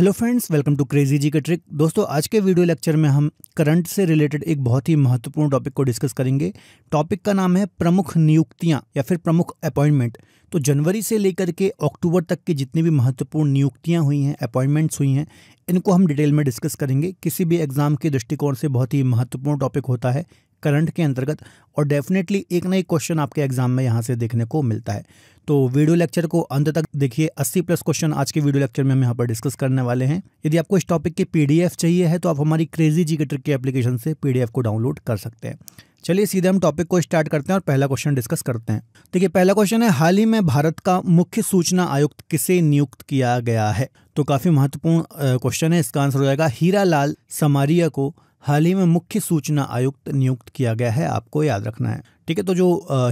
hello friends welcome to crazy G का trick दोस्तों आज के वीडियो लेक्चर में हम करंट से रिलेटेड एक बहुत ही महत्वपूर्ण टॉपिक को डिस्कस करेंगे टॉपिक का नाम है प्रमुख नियुक्तियां या फिर प्रमुख अपॉइंटमेंट तो जनवरी से लेकर के अक्टूबर तक की जितनी भी महत्वपूर्ण नियुक्तियां हुई हैं अपॉइंटमेंट्स हुई हैं इनको हम डिटेल में डिस्कस करेंगे किसी भी एग्ज़ाम के दृष्टिकोण से बहुत ही महत्वपूर्ण टॉपिक होता है करंट के अंतर्गत और डेफिनेटली एक नई क्वेश्चन आपके एग्जाम में यहाँ से देखने को मिलता है तो वीडियो लेक्चर को अंत तक देखिए 80 प्लस क्वेश्चन आज के वीडियो लेक्चर में हम यहाँ पर डिस्कस करने वाले हैं यदि आपको इस टॉपिक की पीडीएफ चाहिए है तो आप हमारी क्रेजी जी के ट्रिक के एप्लीकेशन से पीडीएफ को डाउनलोड कर सकते हैं चलिए सीधे हम टॉपिक को स्टार्ट करते हैं और पहला क्वेश्चन डिस्कस करते हैं देखिए पहला क्वेश्चन है हाल ही में भारत का मुख्य सूचना आयुक्त किसे नियुक्त किया गया है तो काफ़ी महत्वपूर्ण क्वेश्चन है इसका आंसर हो जाएगा हीरा लाल समारिया को हाल ही में मुख्य सूचना आयुक्त नियुक्त किया गया है आपको याद रखना है ठीक है तो जो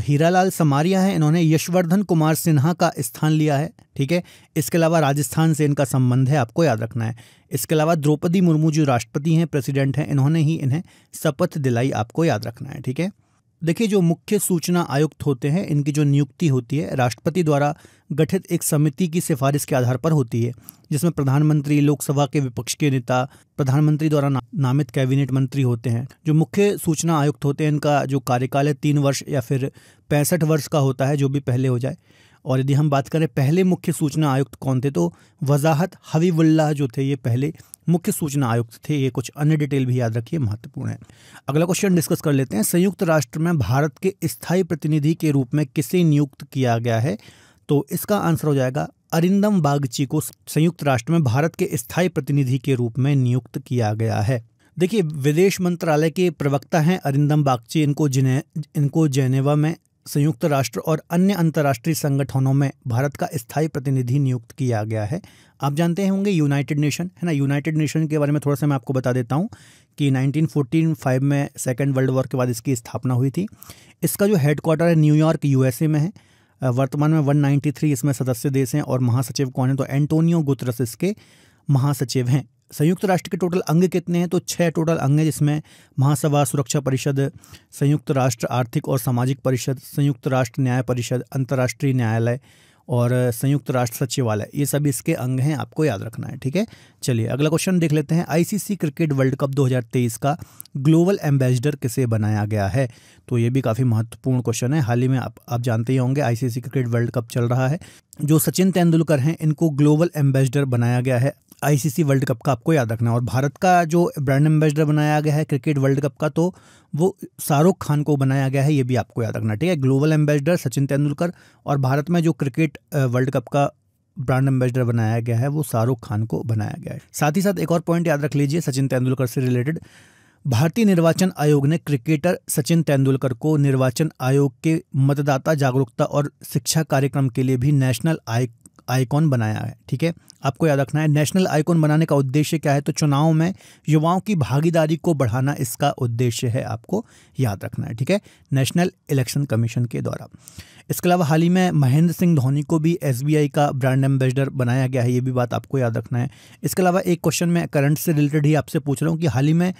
हीरालाल समारिया है इन्होंने यशवर्धन कुमार सिन्हा का स्थान लिया है ठीक है इसके अलावा राजस्थान से इनका संबंध है आपको याद रखना है इसके अलावा द्रौपदी मुर्मू जो राष्ट्रपति हैं प्रेसिडेंट हैं इन्होंने ही इन्हें शपथ दिलाई आपको याद रखना है ठीक है देखिए जो मुख्य सूचना आयुक्त होते हैं इनकी जो नियुक्ति होती है राष्ट्रपति द्वारा गठित एक समिति की सिफारिश के आधार पर होती है जिसमें प्रधानमंत्री लोकसभा के विपक्ष के नेता प्रधानमंत्री द्वारा ना, नामित कैबिनेट मंत्री होते हैं जो मुख्य सूचना आयुक्त होते हैं इनका जो कार्यकाल है तीन वर्ष या फिर पैंसठ वर्ष का होता है जो भी पहले हो जाए और यदि हम बात करें पहले मुख्य सूचना आयुक्त कौन थे तो वजाहत हबीबुल्लाह जो थे ये पहले मुख्य सूचना आयुक्त थे ये कुछ अन्य डिटेल भी याद रखिए महत्वपूर्ण है अगला क्वेश्चन डिस्कस कर लेते हैं संयुक्त राष्ट्र में भारत के स्थायी प्रतिनिधि के रूप में किसे नियुक्त किया गया है तो इसका आंसर हो जाएगा अरिंदम बागची को संयुक्त राष्ट्र में भारत के स्थायी प्रतिनिधि के रूप में नियुक्त किया गया है देखिए विदेश मंत्रालय के प्रवक्ता हैं अरिंदम बागची इनको जिने इनको जेनेवा में संयुक्त राष्ट्र और अन्य अंतर्राष्ट्रीय संगठनों में भारत का स्थायी प्रतिनिधि नियुक्त किया गया है आप जानते होंगे यूनाइटेड नेशन है ना यूनाइटेड नेशन के बारे में थोड़ा सा मैं आपको बता देता हूँ कि 1945 में सेकेंड वर्ल्ड वॉर के बाद इसकी स्थापना हुई थी इसका जो हेडक्वार्टर है न्यूयॉर्क यूएसए में है वर्तमान में 193 इसमें सदस्य देश हैं और महासचिव कौन है तो एंटोनियो गुतरस इसके महासचिव हैं संयुक्त राष्ट्र के टोटल अंग कितने हैं तो छः टोटल अंग हैं जिसमें महासभा सुरक्षा परिषद संयुक्त राष्ट्र आर्थिक और सामाजिक परिषद संयुक्त राष्ट्र न्याय परिषद अंतर्राष्ट्रीय न्यायालय और संयुक्त राष्ट्र सचिवालय ये सब इसके अंग हैं आपको याद रखना है ठीक है चलिए अगला क्वेश्चन देख लेते हैं आईसीसी क्रिकेट वर्ल्ड कप 2023 का ग्लोबल एम्बेसडर किसे बनाया गया है तो ये भी काफ़ी महत्वपूर्ण क्वेश्चन है हाल ही में आप, आप जानते ही होंगे आईसीसी क्रिकेट वर्ल्ड कप चल रहा है जो सचिन तेंदुलकर हैं इनको ग्लोबल एम्बेसडर बनाया गया है आईसीसी वर्ल्ड कप का आपको याद रखना और भारत का जो ब्रांड एम्बेसडर बनाया गया है क्रिकेट वर्ल्ड कप का तो वो शाहरुख खान को बनाया गया है ये भी आपको याद रखना ठीक है ग्लोबल एम्बेसडर सचिन तेंदुलकर और भारत में जो क्रिकेट वर्ल्ड कप का ब्रांड एम्बेसडर बनाया गया है वो शाहरुख खान को बनाया गया है साथ ही साथ एक और पॉइंट याद रख लीजिए सचिन तेंदुलकर से रिलेटेड भारतीय निर्वाचन आयोग ने क्रिकेटर सचिन तेंदुलकर को निर्वाचन आयोग के मतदाता जागरूकता और शिक्षा कार्यक्रम के लिए भी नेशनल आय आइकॉन बनाया है ठीक है आपको याद रखना है नेशनल आइकॉन बनाने का उद्देश्य क्या है तो चुनाव में युवाओं की भागीदारी को बढ़ाना इसका उद्देश्य है आपको याद रखना है ठीक है नेशनल इलेक्शन कमीशन के द्वारा इसके अलावा हाल ही में महेंद्र सिंह धोनी को भी एस का ब्रांड एम्बेसडर बनाया गया है ये भी बात आपको याद रखना है इसके अलावा एक क्वेश्चन मैं करंट से रिलेटेड ही आपसे पूछ रहा हूँ कि हाल ही में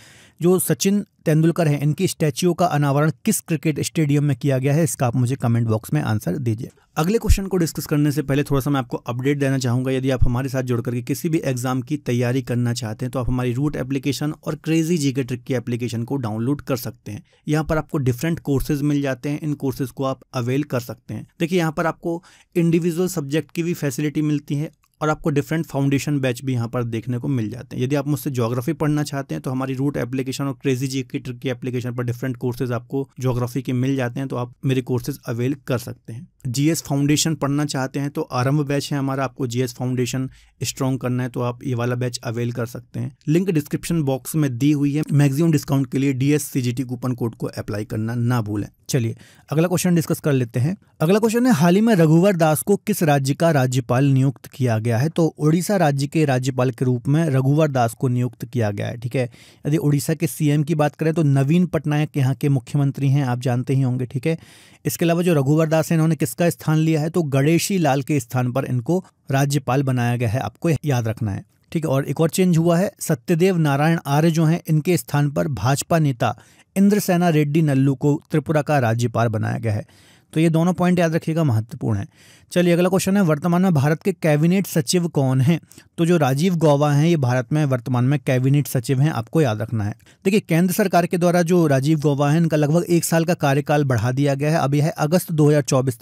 जो सचिन तेंदुलकर हैं इनकी स्टैच्यू का अनावरण किस क्रिकेट स्टेडियम में किया गया है इसका आप मुझे कमेंट बॉक्स में आंसर दीजिए अगले क्वेश्चन को डिस्कस करने से पहले थोड़ा सा मैं आपको अपडेट देना चाहूँगा यदि आप हमारे साथ जुड़ करके किसी भी एग्जाम की तैयारी करना चाहते हैं तो आप हमारी रूट एप्लीकेशन और क्रेजी जी के ट्रिक की एप्लीकेशन को डाउनलोड कर सकते हैं यहाँ पर आपको डिफरेंट कोर्सेज मिल जाते हैं इन कोर्सेज को आप अवेल कर सकते हैं देखिए यहाँ पर आपको इंडिविजुअल सब्जेक्ट की भी फैसिलिटी मिलती है और आपको डिफरेंट फाउंडेशन बैच भी यहाँ पर देखने को मिल जाते हैं यदि आप मुझसे ज्योग्राफी पढ़ना चाहते हैं तो हमारी रूट एप्लीकेशन और क्रेजी जी की ट्रिक की एप्लीकेशन पर डिफरेंट कोर्सेज आपको ज्योग्राफी के मिल जाते हैं तो आप मेरे कोर्सेज अवेल कर सकते हैं जीएस फाउंडेशन पढ़ना चाहते हैं तो आरंभ बैच है हमारा आपको जीएस फाउंडेशन स्ट्रॉन्ग करना है तो आप ये वाला बैच अवेल कर सकते हैं लिंक डिस्क्रिप्शन बॉक्स में दी हुई है मैक्सिमम डिस्काउंट के लिए सीजीटी कूपन कोड को अप्लाई करना ना भूलें चलिए अगला क्वेश्चन डिस्कस कर लेते हैं अगला क्वेश्चन है हाल ही में रघुवर दास को किस राज्य का राज्यपाल नियुक्त किया गया है तो उड़ीसा राज्य के राज्यपाल के रूप में रघुवर दास को नियुक्त किया गया है ठीक है यदि उड़ीसा के सीएम की बात करें तो नवीन पटनायक यहाँ के मुख्यमंत्री हैं आप जानते ही होंगे ठीक है इसके अलावा जो रघुवर दास है इन्होंने किस का स्थान लिया है तो गणेशी लाल के स्थान पर इनको राज्यपाल बनाया गया है आपको याद रखना है ठीक है और एक और चेंज हुआ है सत्यदेव नारायण आर्य जो हैं इनके स्थान पर भाजपा नेता इंद्रसेना रेड्डी नल्लू को त्रिपुरा का राज्यपाल बनाया गया है तो ये दोनों पॉइंट याद रखिएगा महत्वपूर्ण है चलिए अगला क्वेश्चन है वर्तमान में भारत के कैबिनेट सचिव कौन हैं तो जो राजीव गौबा हैं ये भारत में वर्तमान में कैबिनेट सचिव हैं आपको याद रखना है देखिए केंद्र सरकार के द्वारा जो राजीव गौबा हैं इनका लगभग एक साल का कार्यकाल बढ़ा दिया गया है अब यह अगस्त दो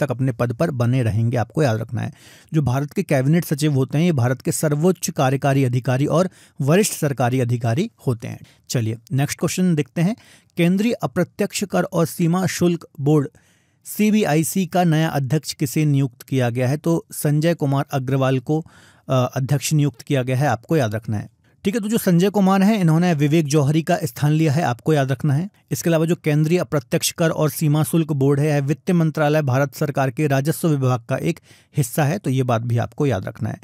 तक अपने पद पर बने रहेंगे आपको याद रखना है जो भारत के कैबिनेट सचिव होते हैं ये भारत के सर्वोच्च कार्यकारी अधिकारी और वरिष्ठ सरकारी अधिकारी होते हैं चलिए नेक्स्ट क्वेश्चन देखते हैं केंद्रीय अप्रत्यक्ष कर और सीमा शुल्क बोर्ड सीबीआईसी का नया अध्यक्ष किसे नियुक्त किया गया है तो संजय कुमार अग्रवाल को अध्यक्ष नियुक्त किया गया है आपको याद रखना है ठीक है तो जो संजय कुमार हैं इन्होंने विवेक जौहरी का स्थान लिया है आपको याद रखना है इसके अलावा जो केंद्रीय अप्रत्यक्ष कर और सीमा शुल्क बोर्ड है वित्त मंत्रालय भारत सरकार के राजस्व विभाग का एक हिस्सा है तो ये बात भी आपको याद रखना है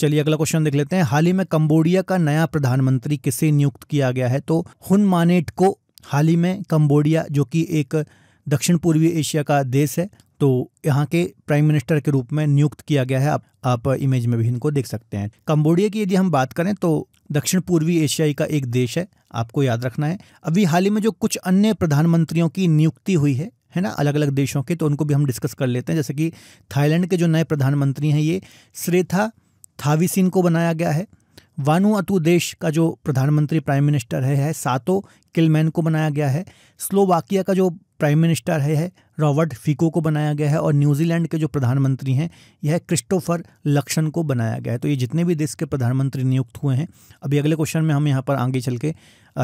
चलिए अगला क्वेश्चन देख लेते हैं हाल ही में कंबोडिया का नया प्रधानमंत्री किसे नियुक्त किया गया है तो हुन मानेट को हाल ही में कंबोडिया जो कि एक दक्षिण पूर्वी एशिया का देश है तो यहाँ के प्राइम मिनिस्टर के रूप में नियुक्त किया गया है आप आप इमेज में भी इनको देख सकते हैं कम्बोडिया की यदि हम बात करें तो दक्षिण पूर्वी एशियाई का एक देश है आपको याद रखना है अभी हाल ही में जो कुछ अन्य प्रधानमंत्रियों की नियुक्ति हुई है है ना अलग अलग देशों के तो उनको भी हम डिस्कस कर लेते हैं जैसे कि थाईलैंड के जो नए प्रधानमंत्री हैं ये श्रेथा थाविसिन को बनाया गया है वानुअतु देश का जो प्रधानमंत्री प्राइम मिनिस्टर है, है सातो किलमैन को बनाया गया है स्लोवाकिया का जो प्राइम मिनिस्टर है, है रॉबर्ट फिको को बनाया गया है और न्यूजीलैंड के जो प्रधानमंत्री हैं यह क्रिस्टोफर लक्षण को बनाया गया है तो ये जितने भी देश के प्रधानमंत्री नियुक्त हुए हैं अभी अगले क्वेश्चन में हम यहाँ पर आगे चल के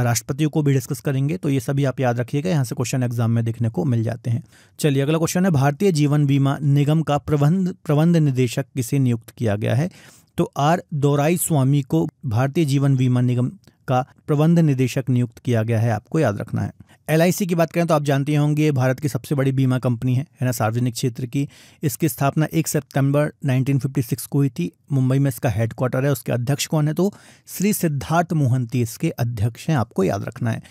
राष्ट्रपतियों को भी डिस्कस करेंगे तो ये सभी आप याद रखिएगा यहाँ से क्वेश्चन एग्जाम में देखने को मिल जाते हैं चलिए अगला क्वेश्चन है भारतीय जीवन बीमा निगम का प्रबंध प्रबंध निदेशक किसे नियुक्त किया गया है तो आर दोराई स्वामी को भारतीय जीवन बीमा निगम का प्रबंध निदेशक नियुक्त किया गया है आपको याद रखना है एल की बात करें तो आप जानते होंगे भारत की सबसे बड़ी बीमा कंपनी है है ना सार्वजनिक क्षेत्र की इसकी स्थापना 1 सितंबर 1956 को हुई थी मुंबई में इसका हेडक्वार्टर है उसके अध्यक्ष कौन है तो श्री सिद्धार्थ मोहंती इसके अध्यक्ष हैं आपको याद रखना है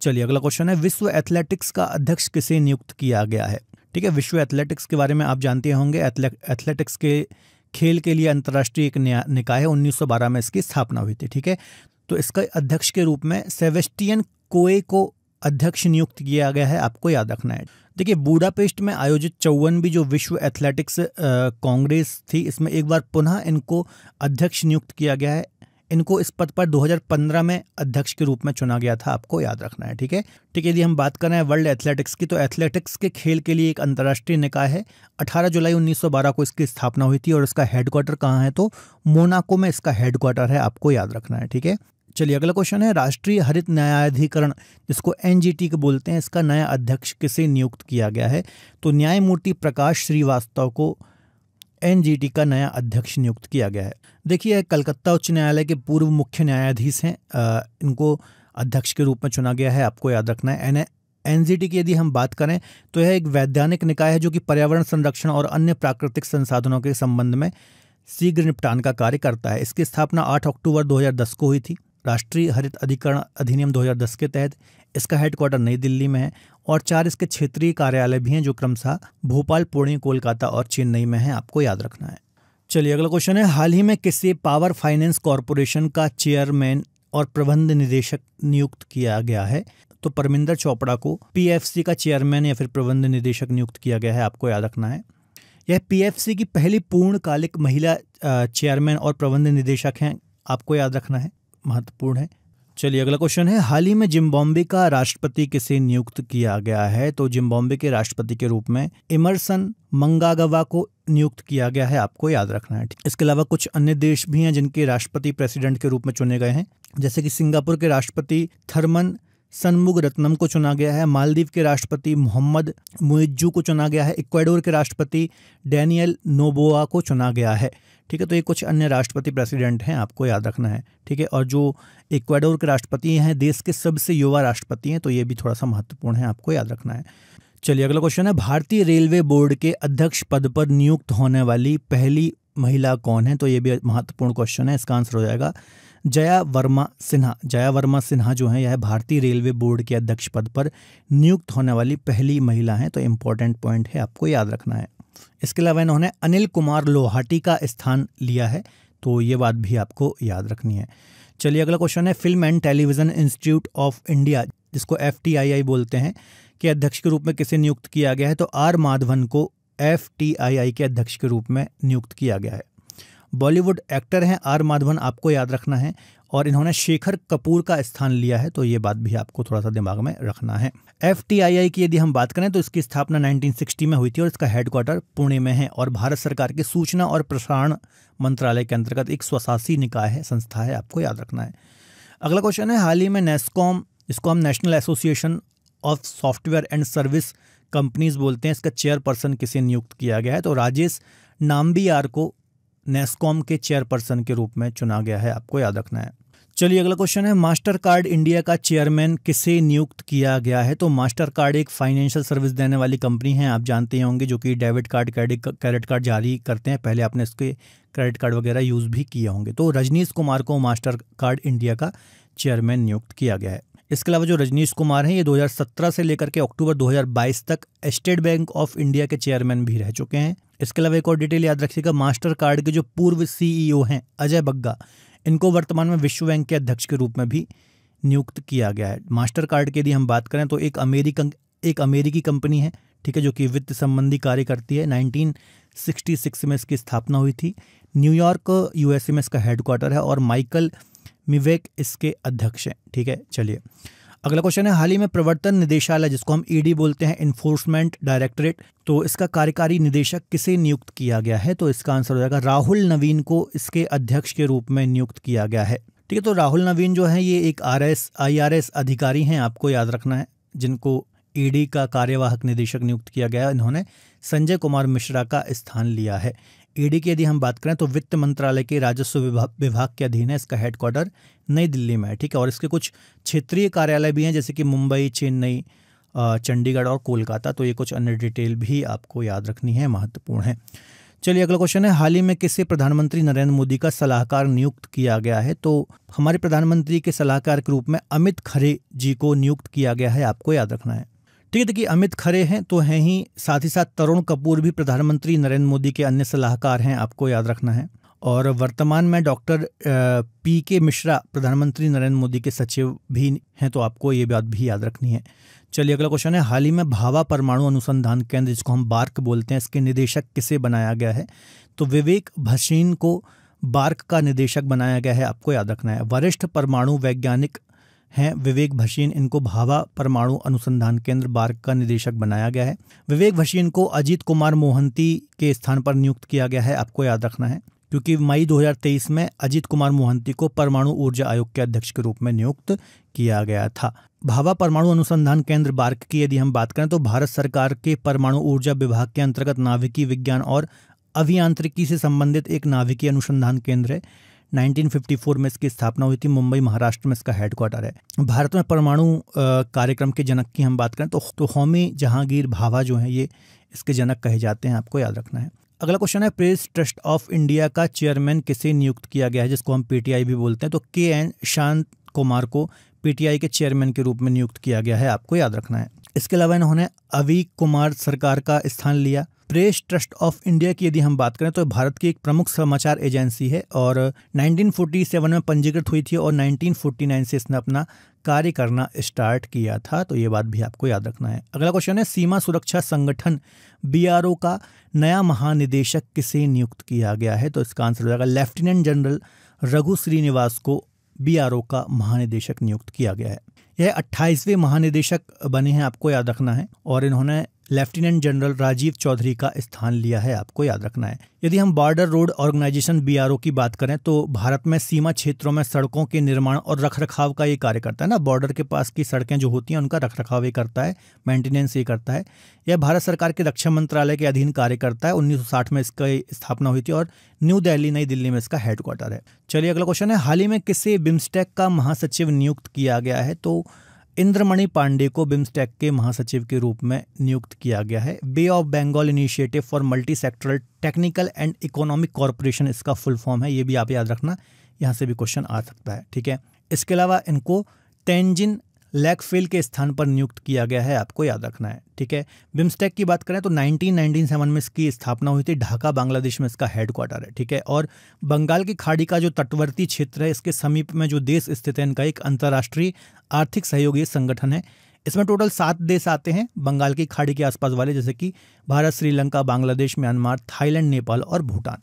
चलिए अगला क्वेश्चन है विश्व एथलेटिक्स का अध्यक्ष किसे नियुक्त किया गया है ठीक है विश्व एथलेटिक्स के बारे में आप जानते होंगे एथलेटिक्स के खेल के लिए अंतर्राष्ट्रीय एक निकाय बारह में इसकी स्थापना हुई थी ठीक है तो इसका अध्यक्ष के रूप में सेवेस्टियन कोए को अध्यक्ष नियुक्त किया गया है आपको याद रखना है देखिए बूडापेस्ट में आयोजित चौवनवीं जो विश्व एथलेटिक्स कांग्रेस थी इसमें एक बार पुनः इनको अध्यक्ष नियुक्त किया गया है इनको इस पद पर 2015 में अध्यक्ष के रूप में चुना गया था आपको याद रखना है ठीक है ठीक है यदि हम बात कर रहे हैं वर्ल्ड एथलेटिक्स की तो एथलेटिक्स के खेल के लिए एक अंतर्राष्ट्रीय निकाय है 18 जुलाई 1912 को इसकी स्थापना हुई थी और इसका हेडक्वार्टर कहाँ है तो मोनाको में इसका हेडक्वार्टर है आपको याद रखना है ठीक है चलिए अगला क्वेश्चन है राष्ट्रीय हरित न्यायाधिकरण जिसको एन के बोलते हैं इसका नया अध्यक्ष किसे नियुक्त किया गया है तो न्यायमूर्ति प्रकाश श्रीवास्तव को एनजीटी का नया अध्यक्ष नियुक्त किया गया है देखिए कलकत्ता उच्च न्यायालय के पूर्व मुख्य न्यायाधीश हैं इनको अध्यक्ष के रूप में चुना गया है आपको याद रखना है एन एन की यदि हम बात करें तो यह एक वैधानिक निकाय है जो कि पर्यावरण संरक्षण और अन्य प्राकृतिक संसाधनों के संबंध में शीघ्र निपटान का कार्य करता है इसकी स्थापना 8 अक्टूबर 2010 को हुई थी राष्ट्रीय हरित अधिकरण अधिनियम 2010 के तहत इसका हेडक्वार्टर नई दिल्ली में है और चार इसके क्षेत्रीय कार्यालय भी हैं जो क्रमशः भोपाल पुणे कोलकाता और चेन्नई में हैं आपको याद रखना है चलिए अगला क्वेश्चन है हाल ही में किसी पावर फाइनेंस कॉरपोरेशन का चेयरमैन और प्रबंध निदेशक नियुक्त किया गया है तो परमिंदर चोपड़ा को पीएफसी का चेयरमैन या फिर प्रबंध निदेशक नियुक्त किया गया है आपको याद रखना है यह पीएफसी की पहली पूर्णकालिक महिला चेयरमैन और प्रबंध निदेशक हैं आपको याद रखना है महत्वपूर्ण है चलिए अगला क्वेश्चन है हाल ही में जिम्बाब्वे का राष्ट्रपति किसे नियुक्त किया गया है तो जिम्बाब्वे के राष्ट्रपति के रूप में इमरसन मंगागवा को नियुक्त किया गया है आपको याद रखना है इसके अलावा कुछ अन्य देश भी हैं जिनके राष्ट्रपति प्रेसिडेंट के रूप में चुने गए हैं जैसे कि सिंगापुर के राष्ट्रपति थर्मन सनमुग रत्नम को चुना गया है मालदीव के राष्ट्रपति मोहम्मद मुइज्जू को चुना गया है इक्वाडोर के राष्ट्रपति डैनियल नोबोआ को चुना गया है ठीक है तो ये कुछ अन्य राष्ट्रपति प्रेसिडेंट हैं आपको याद रखना है ठीक है और जो इक्वाडोर के राष्ट्रपति हैं देश के सबसे युवा राष्ट्रपति हैं तो ये भी थोड़ा सा महत्वपूर्ण है आपको याद रखना है चलिए अगला क्वेश्चन है भारतीय रेलवे बोर्ड के अध्यक्ष पद पर नियुक्त होने वाली पहली महिला कौन है तो ये भी महत्वपूर्ण क्वेश्चन है इसका आंसर हो जाएगा जया वर्मा सिन्हा जया वर्मा सिन्हा जो है यह भारतीय रेलवे बोर्ड के अध्यक्ष पद पर नियुक्त होने वाली पहली महिला हैं तो इम्पोर्टेंट पॉइंट है आपको याद रखना है इसके अलावा इन्होंने अनिल कुमार लोहाटी का स्थान लिया है तो ये बात भी आपको याद रखनी है चलिए अगला क्वेश्चन है film and television institute of India जिसको एफ बोलते हैं के अध्यक्ष के रूप में किसे नियुक्त किया गया है तो आर माधवन को एफ के अध्यक्ष के रूप में नियुक्त किया गया है बॉलीवुड एक्टर हैं आर माधवन आपको याद रखना है और इन्होंने शेखर कपूर का स्थान लिया है तो ये बात भी आपको थोड़ा सा दिमाग में रखना है एफ की यदि हम बात करें तो इसकी स्थापना 1960 में हुई थी और इसका हेडक्वार्टर पुणे में है और भारत सरकार के सूचना और प्रसारण मंत्रालय के अंतर्गत एक स्वशासी निकाय है संस्था है आपको याद रखना है अगला क्वेश्चन है हाल ही में नेस्कॉम इसको हम national association of software and service companies बोलते हैं इसका चेयरपर्सन किसे नियुक्त किया गया है तो राजेश नाम्बियार को नेस्कॉम के चेयरपर्सन के रूप में चुना गया है आपको याद रखना है चलिए अगला क्वेश्चन है मास्टर कार्ड इंडिया का चेयरमैन किसे नियुक्त किया गया है तो मास्टर कार्ड एक फाइनेंशियल सर्विस देने वाली कंपनी है आप जानते होंगे जो कि डेबिट कार्ड क्रेडिट कार्ड जारी करते हैं पहले आपने इसके क्रेडिट कार्ड वगैरह यूज़ भी किए होंगे तो रजनीश कुमार को मास्टर कार्ड इंडिया का चेयरमैन नियुक्त किया गया है इसके अलावा जो रजनीश कुमार हैं ये 2017 से लेकर के अक्टूबर 2022 तक स्टेट बैंक ऑफ इंडिया के चेयरमैन भी रह चुके हैं इसके अलावा एक और डिटेल याद रखिएगा मास्टर कार्ड के जो पूर्व सीईओ e हैं अजय बग्गा इनको वर्तमान में विश्व बैंक के अध्यक्ष के रूप में भी नियुक्त किया गया है मास्टर कार्ड की यदि हम बात करें तो एक अमेरिकन एक अमेरिकी कंपनी है ठीक है जो कि वित्त संबंधी कार्य करती है 1966 में इसकी स्थापना हुई थी न्यूयॉर्क यूएसए में इसका हेडक्वार्टर है और माइकल मिवेक इसके अध्यक्ष हैं ठीक है चलिए अगला क्वेश्चन है हाल ही में प्रवर्तन निदेशालय जिसको हम ईडी e बोलते हैं इन्फोर्समेंट डायरेक्टरेट तो इसका कार्यकारी निदेशक किसे नियुक्त किया गया है तो इसका आंसर हो जाएगा राहुल नवीन को इसके अध्यक्ष के रूप में नियुक्त किया गया है ठीक है तो राहुल नवीन जो है ये एक R S I R S अधिकारी हैं आपको याद रखना है जिनको ईडी e का कार्यवाहक निदेशक नियुक्त किया गया इन्होंने संजय कुमार मिश्रा का स्थान लिया है ईडी की यदि हम बात करें तो वित्त मंत्रालय के राजस्व विभाग के अधीन है इसका हेडक्वार्टर नई दिल्ली में है ठीक है और इसके कुछ क्षेत्रीय कार्यालय भी हैं जैसे कि मुंबई चेन्नई चंडीगढ़ और कोलकाता तो ये कुछ अन्य डिटेल भी आपको याद रखनी है महत्वपूर्ण है चलिए अगला क्वेश्चन है हाल ही में किसे प्रधानमंत्री नरेंद्र मोदी का सलाहकार नियुक्त किया गया है तो हमारे प्रधानमंत्री के सलाहकार के रूप में अमित खरे जी को नियुक्त किया गया है आपको याद रखना है ठीक है देखिए अमित खरे हैं तो हैं ही साथ ही साथ तरुण कपूर भी प्रधानमंत्री नरेंद्र मोदी के अन्य सलाहकार हैं आपको याद रखना है और वर्तमान में डॉक्टर पी के मिश्रा प्रधानमंत्री नरेंद्र मोदी के सचिव भी हैं तो आपको ये बात भी याद रखनी है चलिए अगला क्वेश्चन है हाल ही में भावा परमाणु अनुसंधान केंद्र जिसको हम बार्क बोलते हैं इसके निदेशक किसे बनाया गया है तो विवेक भसीन को बार्क का निदेशक बनाया गया है आपको याद रखना है वरिष्ठ परमाणु वैज्ञानिक हैं विवेक भसीन इनको भावा परमाणु अनुसंधान केंद्र बार्क का निदेशक बनाया गया है विवेक भसीन को अजीत कुमार मोहंती के स्थान पर नियुक्त किया गया है आपको याद रखना है क्योंकि मई 2023 में अजीत कुमार मोहंती को परमाणु ऊर्जा आयोग के अध्यक्ष के रूप में नियुक्त किया गया था भावा परमाणु अनुसंधान केंद्र बार्क की यदि हम बात करें तो भारत सरकार के परमाणु ऊर्जा विभाग के अंतर्गत नाभिकीय विज्ञान और अभियांत्रिकी से संबंधित एक नाभिकीय अनुसंधान केंद्र है 1954 में इसकी स्थापना हुई थी मुंबई महाराष्ट्र में इसका हेडक्वार्टर है भारत में परमाणु कार्यक्रम के जनक की हम बात करें तो, तो होमी जहांगीर भाभा जो हैं ये इसके जनक कहे जाते हैं आपको याद रखना है अगला क्वेश्चन है प्रेस ट्रस्ट ऑफ इंडिया का चेयरमैन किसे नियुक्त किया गया है जिसको हम पीटीआई भी बोलते हैं तो के एन शांत कुमार को पीटीआई के चेयरमैन के रूप में नियुक्त किया गया है आपको याद रखना है इसके अलावा इन्होंने अवी कुमार सरकार का स्थान लिया प्रेस ट्रस्ट ऑफ इंडिया की यदि हम बात करें तो भारत की एक प्रमुख समाचार एजेंसी है और 1947 में पंजीकृत हुई थी और 1949 से इसने अपना कार्य करना स्टार्ट किया था तो ये बात भी आपको याद रखना है अगला क्वेश्चन है सीमा सुरक्षा संगठन बी का नया महानिदेशक किसे नियुक्त किया गया है तो इसका आंसर हो जाएगा लेफ्टिनेंट जनरल रघु श्रीनिवास को बी का महानिदेशक नियुक्त किया गया है यह अट्ठाईसवें महानिदेशक बने हैं आपको याद रखना है और इन्होंने लेफ्टिनेंट जनरल राजीव चौधरी का स्थान लिया है आपको याद रखना है यदि हम बॉर्डर रोड ऑर्गेनाइजेशन बीआरओ की बात करें तो भारत में सीमा क्षेत्रों में सड़कों के निर्माण और रखरखाव का ये कार्य करता है ना बॉर्डर के पास की सड़कें जो होती हैं उनका रखरखाव ये करता है मेंटेनेंस ये करता है यह भारत सरकार के रक्षा मंत्रालय के अधीन कार्य करता है उन्नीस में इसका स्थापना हुई थी और न्यू दिल्ली नई दिल्ली में इसका हेडक्वार्टर है चलिए अगला क्वेश्चन है हाल ही में किसे बिम्स्टेक का महासचिव नियुक्त किया गया है तो इंद्रमणि पांडे को बिम्स्टेक के महासचिव के रूप में नियुक्त किया गया है Bay of Bengal initiative for multi sectoral technical and economic corporation इसका फुल फॉर्म है ये भी आप याद रखना यहाँ से भी क्वेश्चन आ सकता है ठीक है इसके अलावा इनको तेंजिन लैकफील्ड के स्थान पर नियुक्त किया गया है आपको याद रखना है ठीक है बिम्स्टेक की बात करें तो 1997 में इसकी स्थापना हुई थी ढाका बांग्लादेश में इसका हेडक्वार्टर है ठीक है और बंगाल की खाड़ी का जो तटवर्ती क्षेत्र है इसके समीप में जो देश स्थित है इनका एक अंतर्राष्ट्रीय आर्थिक सहयोगी संगठन है इसमें टोटल सात देश आते हैं बंगाल की खाड़ी के आसपास वाले जैसे कि भारत श्रीलंका बांग्लादेश म्यांमार थाईलैंड नेपाल और भूटान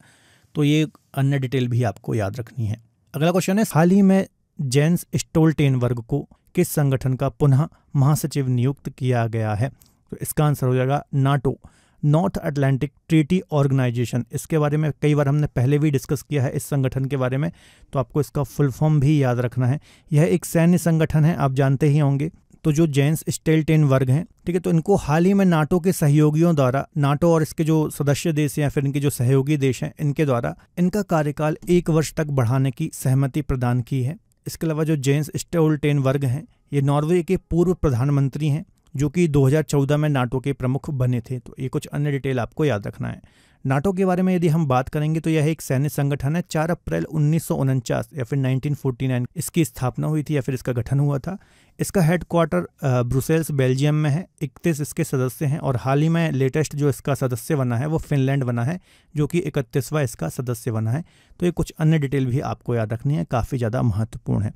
तो ये अन्य डिटेल भी आपको याद रखनी है अगला क्वेश्चन है हाल ही में जेंस स्टोल्टेनवर्ग को किस संगठन का पुनः महासचिव नियुक्त किया गया है तो इसका आंसर हो जाएगा NATO North Atlantic Treaty Organization इसके बारे में कई बार हमने पहले भी डिस्कस किया है इस संगठन के बारे में तो आपको इसका फुल फॉर्म भी याद रखना है यह एक सैन्य संगठन है आप जानते ही होंगे तो जो जेंस स्टेलटेन वर्ग हैं ठीक है तो इनको हाल ही में नाटो के सहयोगियों द्वारा नाटो और इसके जो सदस्य देश या फिर इनके जो सहयोगी देश हैं इनके द्वारा इनका कार्यकाल एक वर्ष तक बढ़ाने की सहमति प्रदान की है इसके अलावा जो जेंस स्टोल्टेन वर्ग हैं ये नॉर्वे के पूर्व प्रधानमंत्री हैं जो कि 2014 में नाटो के प्रमुख बने थे तो ये कुछ अन्य डिटेल आपको याद रखना है नाटो के बारे में यदि हम बात करेंगे तो यह एक सैन्य संगठन है चार अप्रैल उन्नीस या फिर 1949 इसकी स्थापना हुई थी या फिर इसका गठन हुआ था इसका हेडक्वार्टर ब्रुसेल्स बेल्जियम में है इकतीस इसके सदस्य हैं और हाल ही में लेटेस्ट जो इसका सदस्य बना है वो फिनलैंड बना है जो कि इकतीसवां इसका सदस्य बना है तो ये कुछ अन्य डिटेल भी आपको याद रखनी है काफ़ी ज़्यादा महत्वपूर्ण है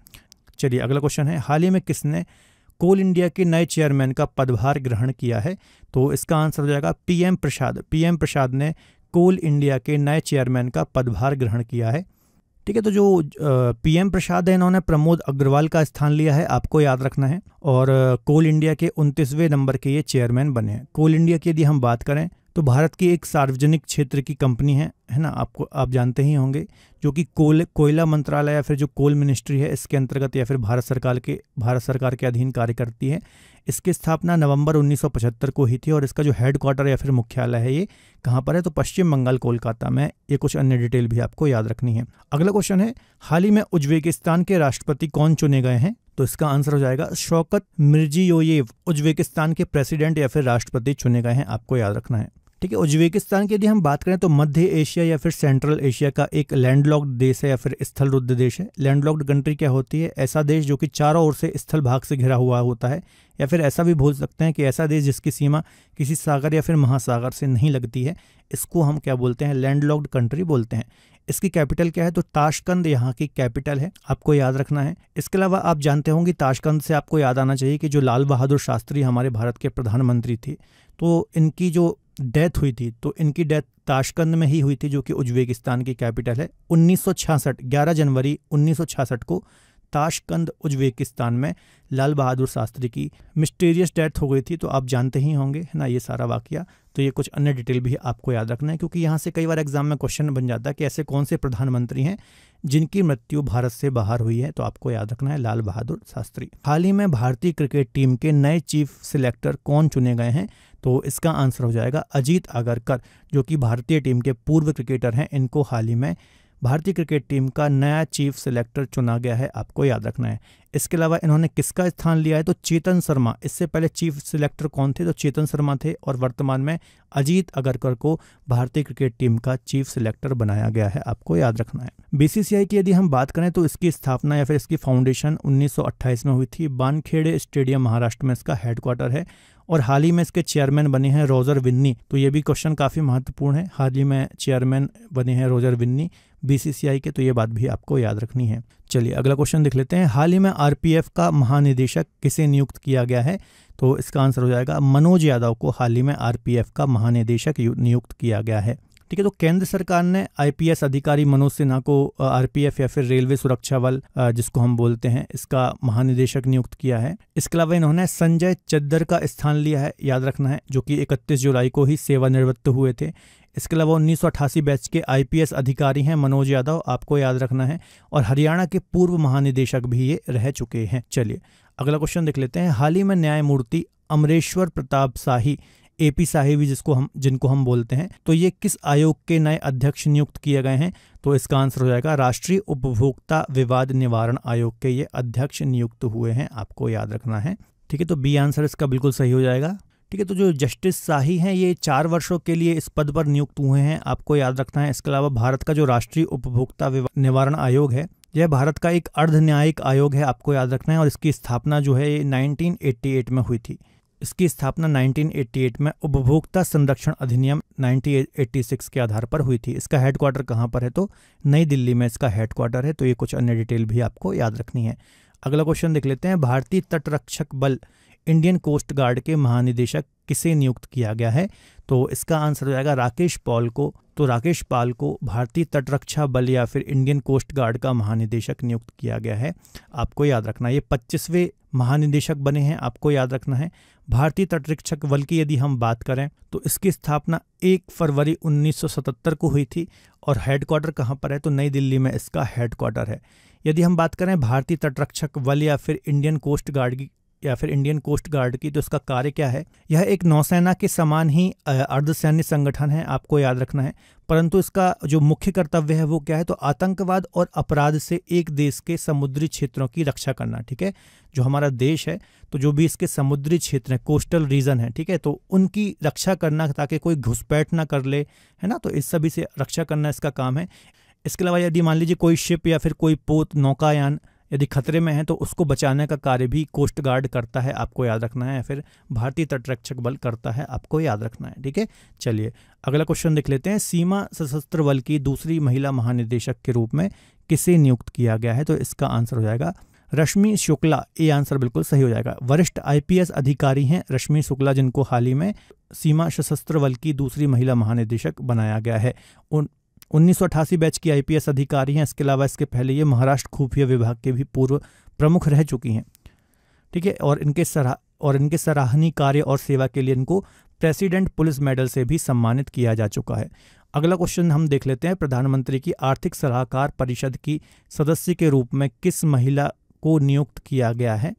चलिए अगला क्वेश्चन है हाल ही में किसने कोल इंडिया के नए चेयरमैन का पदभार ग्रहण किया है तो इसका आंसर हो जाएगा पीएम प्रसाद पीएम प्रसाद ने कोल इंडिया के नए चेयरमैन का पदभार ग्रहण किया है ठीक है तो जो पीएम प्रसाद है इन्होंने प्रमोद अग्रवाल का स्थान लिया है आपको याद रखना है और कोल इंडिया के उनतीसवें नंबर के ये चेयरमैन बने हैं कोल इंडिया की यदि हम बात करें तो भारत की एक सार्वजनिक क्षेत्र की कंपनी है है ना आपको आप जानते ही होंगे जो कि कोल कोयला मंत्रालय या फिर जो कोल मिनिस्ट्री है इसके अंतर्गत या फिर भारत सरकार के भारत सरकार के अधीन कार्य करती है इसकी स्थापना नवंबर 1975 को ही थी और इसका जो हेड क्वार्टर या फिर मुख्यालय है ये कहाँ पर है तो पश्चिम बंगाल कोलकाता में ये कुछ अन्य डिटेल भी आपको याद रखनी है अगला क्वेश्चन है हाल ही में उज्बेकिस्तान के राष्ट्रपति कौन चुने गए हैं तो इसका आंसर हो जाएगा शौकत मिर्जी उज्बेकिस्तान के प्रेसिडेंट या फिर राष्ट्रपति चुने गए हैं आपको याद रखना है ठीक है उज्बेकिस्तान की यदि हम बात करें तो मध्य एशिया या फिर सेंट्रल एशिया का एक लैंडलॉक्ड देश है या फिर स्थल रुद्ध देश है लैंडलॉक्ड कंट्री क्या होती है ऐसा देश जो कि चारों ओर से स्थल भाग से घिरा हुआ होता है या फिर ऐसा भी बोल सकते हैं कि ऐसा देश जिसकी सीमा किसी सागर या फिर महासागर से नहीं लगती है इसको हम क्या बोलते हैं लैंडलॉक्ड कंट्री बोलते हैं इसकी कैपिटल क्या है तो ताशकंद यहाँ की कैपिटल है आपको याद रखना है इसके अलावा आप जानते होंगे ताशकंद से आपको याद आना चाहिए कि जो लाल बहादुर शास्त्री हमारे भारत के प्रधानमंत्री थे तो इनकी जो डेथ हुई थी तो इनकी डेथ ताशकंद में ही हुई थी जो कि उज्बेकिस्तान की कैपिटल है 1966 11 जनवरी 1966 को ताशकंद उज्बेकिस्तान में लाल बहादुर शास्त्री की मिस्टीरियस डेथ हो गई थी तो आप जानते ही होंगे है ना ये सारा वाक्य तो ये कुछ अन्य डिटेल भी आपको याद रखना है क्योंकि यहाँ से कई बार एग्जाम में क्वेश्चन बन जाता है कि ऐसे कौन से प्रधानमंत्री हैं जिनकी मृत्यु भारत से बाहर हुई है तो आपको याद रखना है लाल बहादुर शास्त्री हाल ही में भारतीय क्रिकेट टीम के नए चीफ सिलेक्टर कौन चुने गए हैं तो इसका आंसर हो जाएगा अजीत आगरकर जो कि भारतीय टीम के पूर्व क्रिकेटर हैं इनको हाल ही में भारतीय क्रिकेट टीम का नया चीफ सिलेक्टर चुना गया है आपको याद रखना है इसके अलावा इन्होंने किसका स्थान लिया है तो चेतन शर्मा इससे पहले चीफ सिलेक्टर कौन थे तो चेतन शर्मा थे और वर्तमान में अजीत अगरकर को भारतीय क्रिकेट टीम का चीफ सिलेक्टर बनाया गया है आपको याद रखना है बीसीसीआई की यदि हम बात करें तो इसकी स्थापना या फिर इसकी फाउंडेशन उन्नीस में हुई थी बानखेड़े स्टेडियम महाराष्ट्र में इसका हेडक्वार्टर है और हाल ही में इसके चेयरमैन बने हैं रोजर विन्नी तो ये भी क्वेश्चन काफ़ी महत्वपूर्ण है हाल ही में चेयरमैन बने हैं रोजर विन्नी बीसीसीआई के तो ये बात भी आपको याद रखनी है चलिए अगला क्वेश्चन देख लेते हैं हाल ही में आरपीएफ का महानिदेशक किसे नियुक्त किया गया है तो इसका आंसर हो जाएगा मनोज यादव को हाल ही में आरपीएफ का महानिदेशक नियुक्त किया गया है ठीक है तो केंद्र सरकार ने आईपीएस अधिकारी मनोज सिन्हा को आरपीएफ या फिर रेलवे सुरक्षा बल जिसको हम बोलते हैं इसका महानिदेशक नियुक्त किया है इसके अलावा इन्होंने संजय चद्दर का स्थान लिया है याद रखना है जो कि 31 जुलाई को ही सेवानिवृत्त हुए थे इसके अलावा उन्नीस बैच के आईपीएस अधिकारी हैं मनोज यादव आपको याद रखना है और हरियाणा के पूर्व महानिदेशक भी ये रह चुके हैं चलिए अगला क्वेश्चन देख लेते हैं हाल ही में न्यायमूर्ति अमरेश्वर प्रताप शाही एपी साही भी जिसको हम जिनको हम बोलते हैं तो ये किस आयोग के नए अध्यक्ष नियुक्त किए गए हैं तो इसका आंसर हो जाएगा राष्ट्रीय उपभोक्ता विवाद निवारण आयोग के ये अध्यक्ष नियुक्त हुए हैं आपको याद रखना है ठीक है तो बी आंसर इसका बिल्कुल सही हो जाएगा ठीक है तो जो जस्टिस शाही हैं ये चार वर्षों के लिए इस पद पर नियुक्त हुए हैं आपको याद रखना है इसके अलावा भारत का जो राष्ट्रीय उपभोक्ता निवारण आयोग है यह भारत का एक अर्ध न्यायिक आयोग है आपको याद रखना है और इसकी स्थापना जो है ये नाइनटीन में हुई थी इसकी स्थापना 1988 में उपभोक्ता संरक्षण अधिनियम 1986 के आधार पर हुई थी इसका हेडक्वार्टर कहाँ पर है तो नई दिल्ली में इसका हेडक्वार्टर है तो ये कुछ अन्य डिटेल भी आपको याद रखनी है अगला क्वेश्चन देख लेते हैं भारतीय तटरक्षक बल इंडियन कोस्ट गार्ड के महानिदेशक किसे नियुक्त किया गया है तो इसका आंसर हो जाएगा राकेश पॉल को तो राकेश पाल को भारतीय तटरक्षा बल या फिर इंडियन कोस्ट गार्ड का महानिदेशक नियुक्त किया गया है आपको याद रखना ये पच्चीसवें महानिदेशक बने हैं आपको याद रखना है भारतीय तटरक्षक बल की यदि हम बात करें तो इसकी स्थापना 1 फरवरी 1977 को हुई थी और हेडक्वार्टर कहाँ पर है तो नई दिल्ली में इसका हेडक्वार्टर है यदि हम बात करें भारतीय तटरक्षक बल या फिर इंडियन कोस्ट गार्ड की या फिर इंडियन कोस्ट गार्ड की तो इसका कार्य क्या है यह एक नौसेना के समान ही अर्धसैन्य संगठन है आपको याद रखना है परंतु इसका जो मुख्य कर्तव्य है वो क्या है तो आतंकवाद और अपराध से एक देश के समुद्री क्षेत्रों की रक्षा करना ठीक है जो हमारा देश है तो जो भी इसके समुद्री क्षेत्र हैं कोस्टल रीजन है ठीक है तो उनकी रक्षा करना ताकि कोई घुसपैठ ना कर ले है ना तो इस सभी से रक्षा करना इसका काम है इसके अलावा यदि मान लीजिए कोई शिप या फिर कोई पोत नौकायान यदि खतरे में है तो उसको बचाने का कार्य भी कोस्ट गार्ड करता है आपको याद रखना है फिर भारतीय तटरक्षक बल करता है आपको याद रखना है ठीक है चलिए अगला क्वेश्चन देख लेते हैं सीमा सशस्त्र बल की दूसरी महिला महानिदेशक के रूप में किसे नियुक्त किया गया है तो इसका आंसर हो जाएगा रश्मि शुक्ला ये आंसर बिल्कुल सही हो जाएगा वरिष्ठ आईपीएस अधिकारी हैं रश्मि शुक्ला जिनको हाल ही में सीमा सशस्त्र बल की दूसरी महिला महानिदेशक बनाया गया है उन 1988 बैच की आईपीएस अधिकारी हैं इसके अलावा इसके पहले ये महाराष्ट्र खुफिया विभाग के भी पूर्व प्रमुख रह चुकी हैं ठीक है और इनके सराह और इनके सराहनीय कार्य और सेवा के लिए इनको प्रेसिडेंट पुलिस मेडल से भी सम्मानित किया जा चुका है अगला क्वेश्चन हम देख लेते हैं प्रधानमंत्री की आर्थिक सलाहकार परिषद की सदस्य के रूप में किस महिला को नियुक्त किया गया है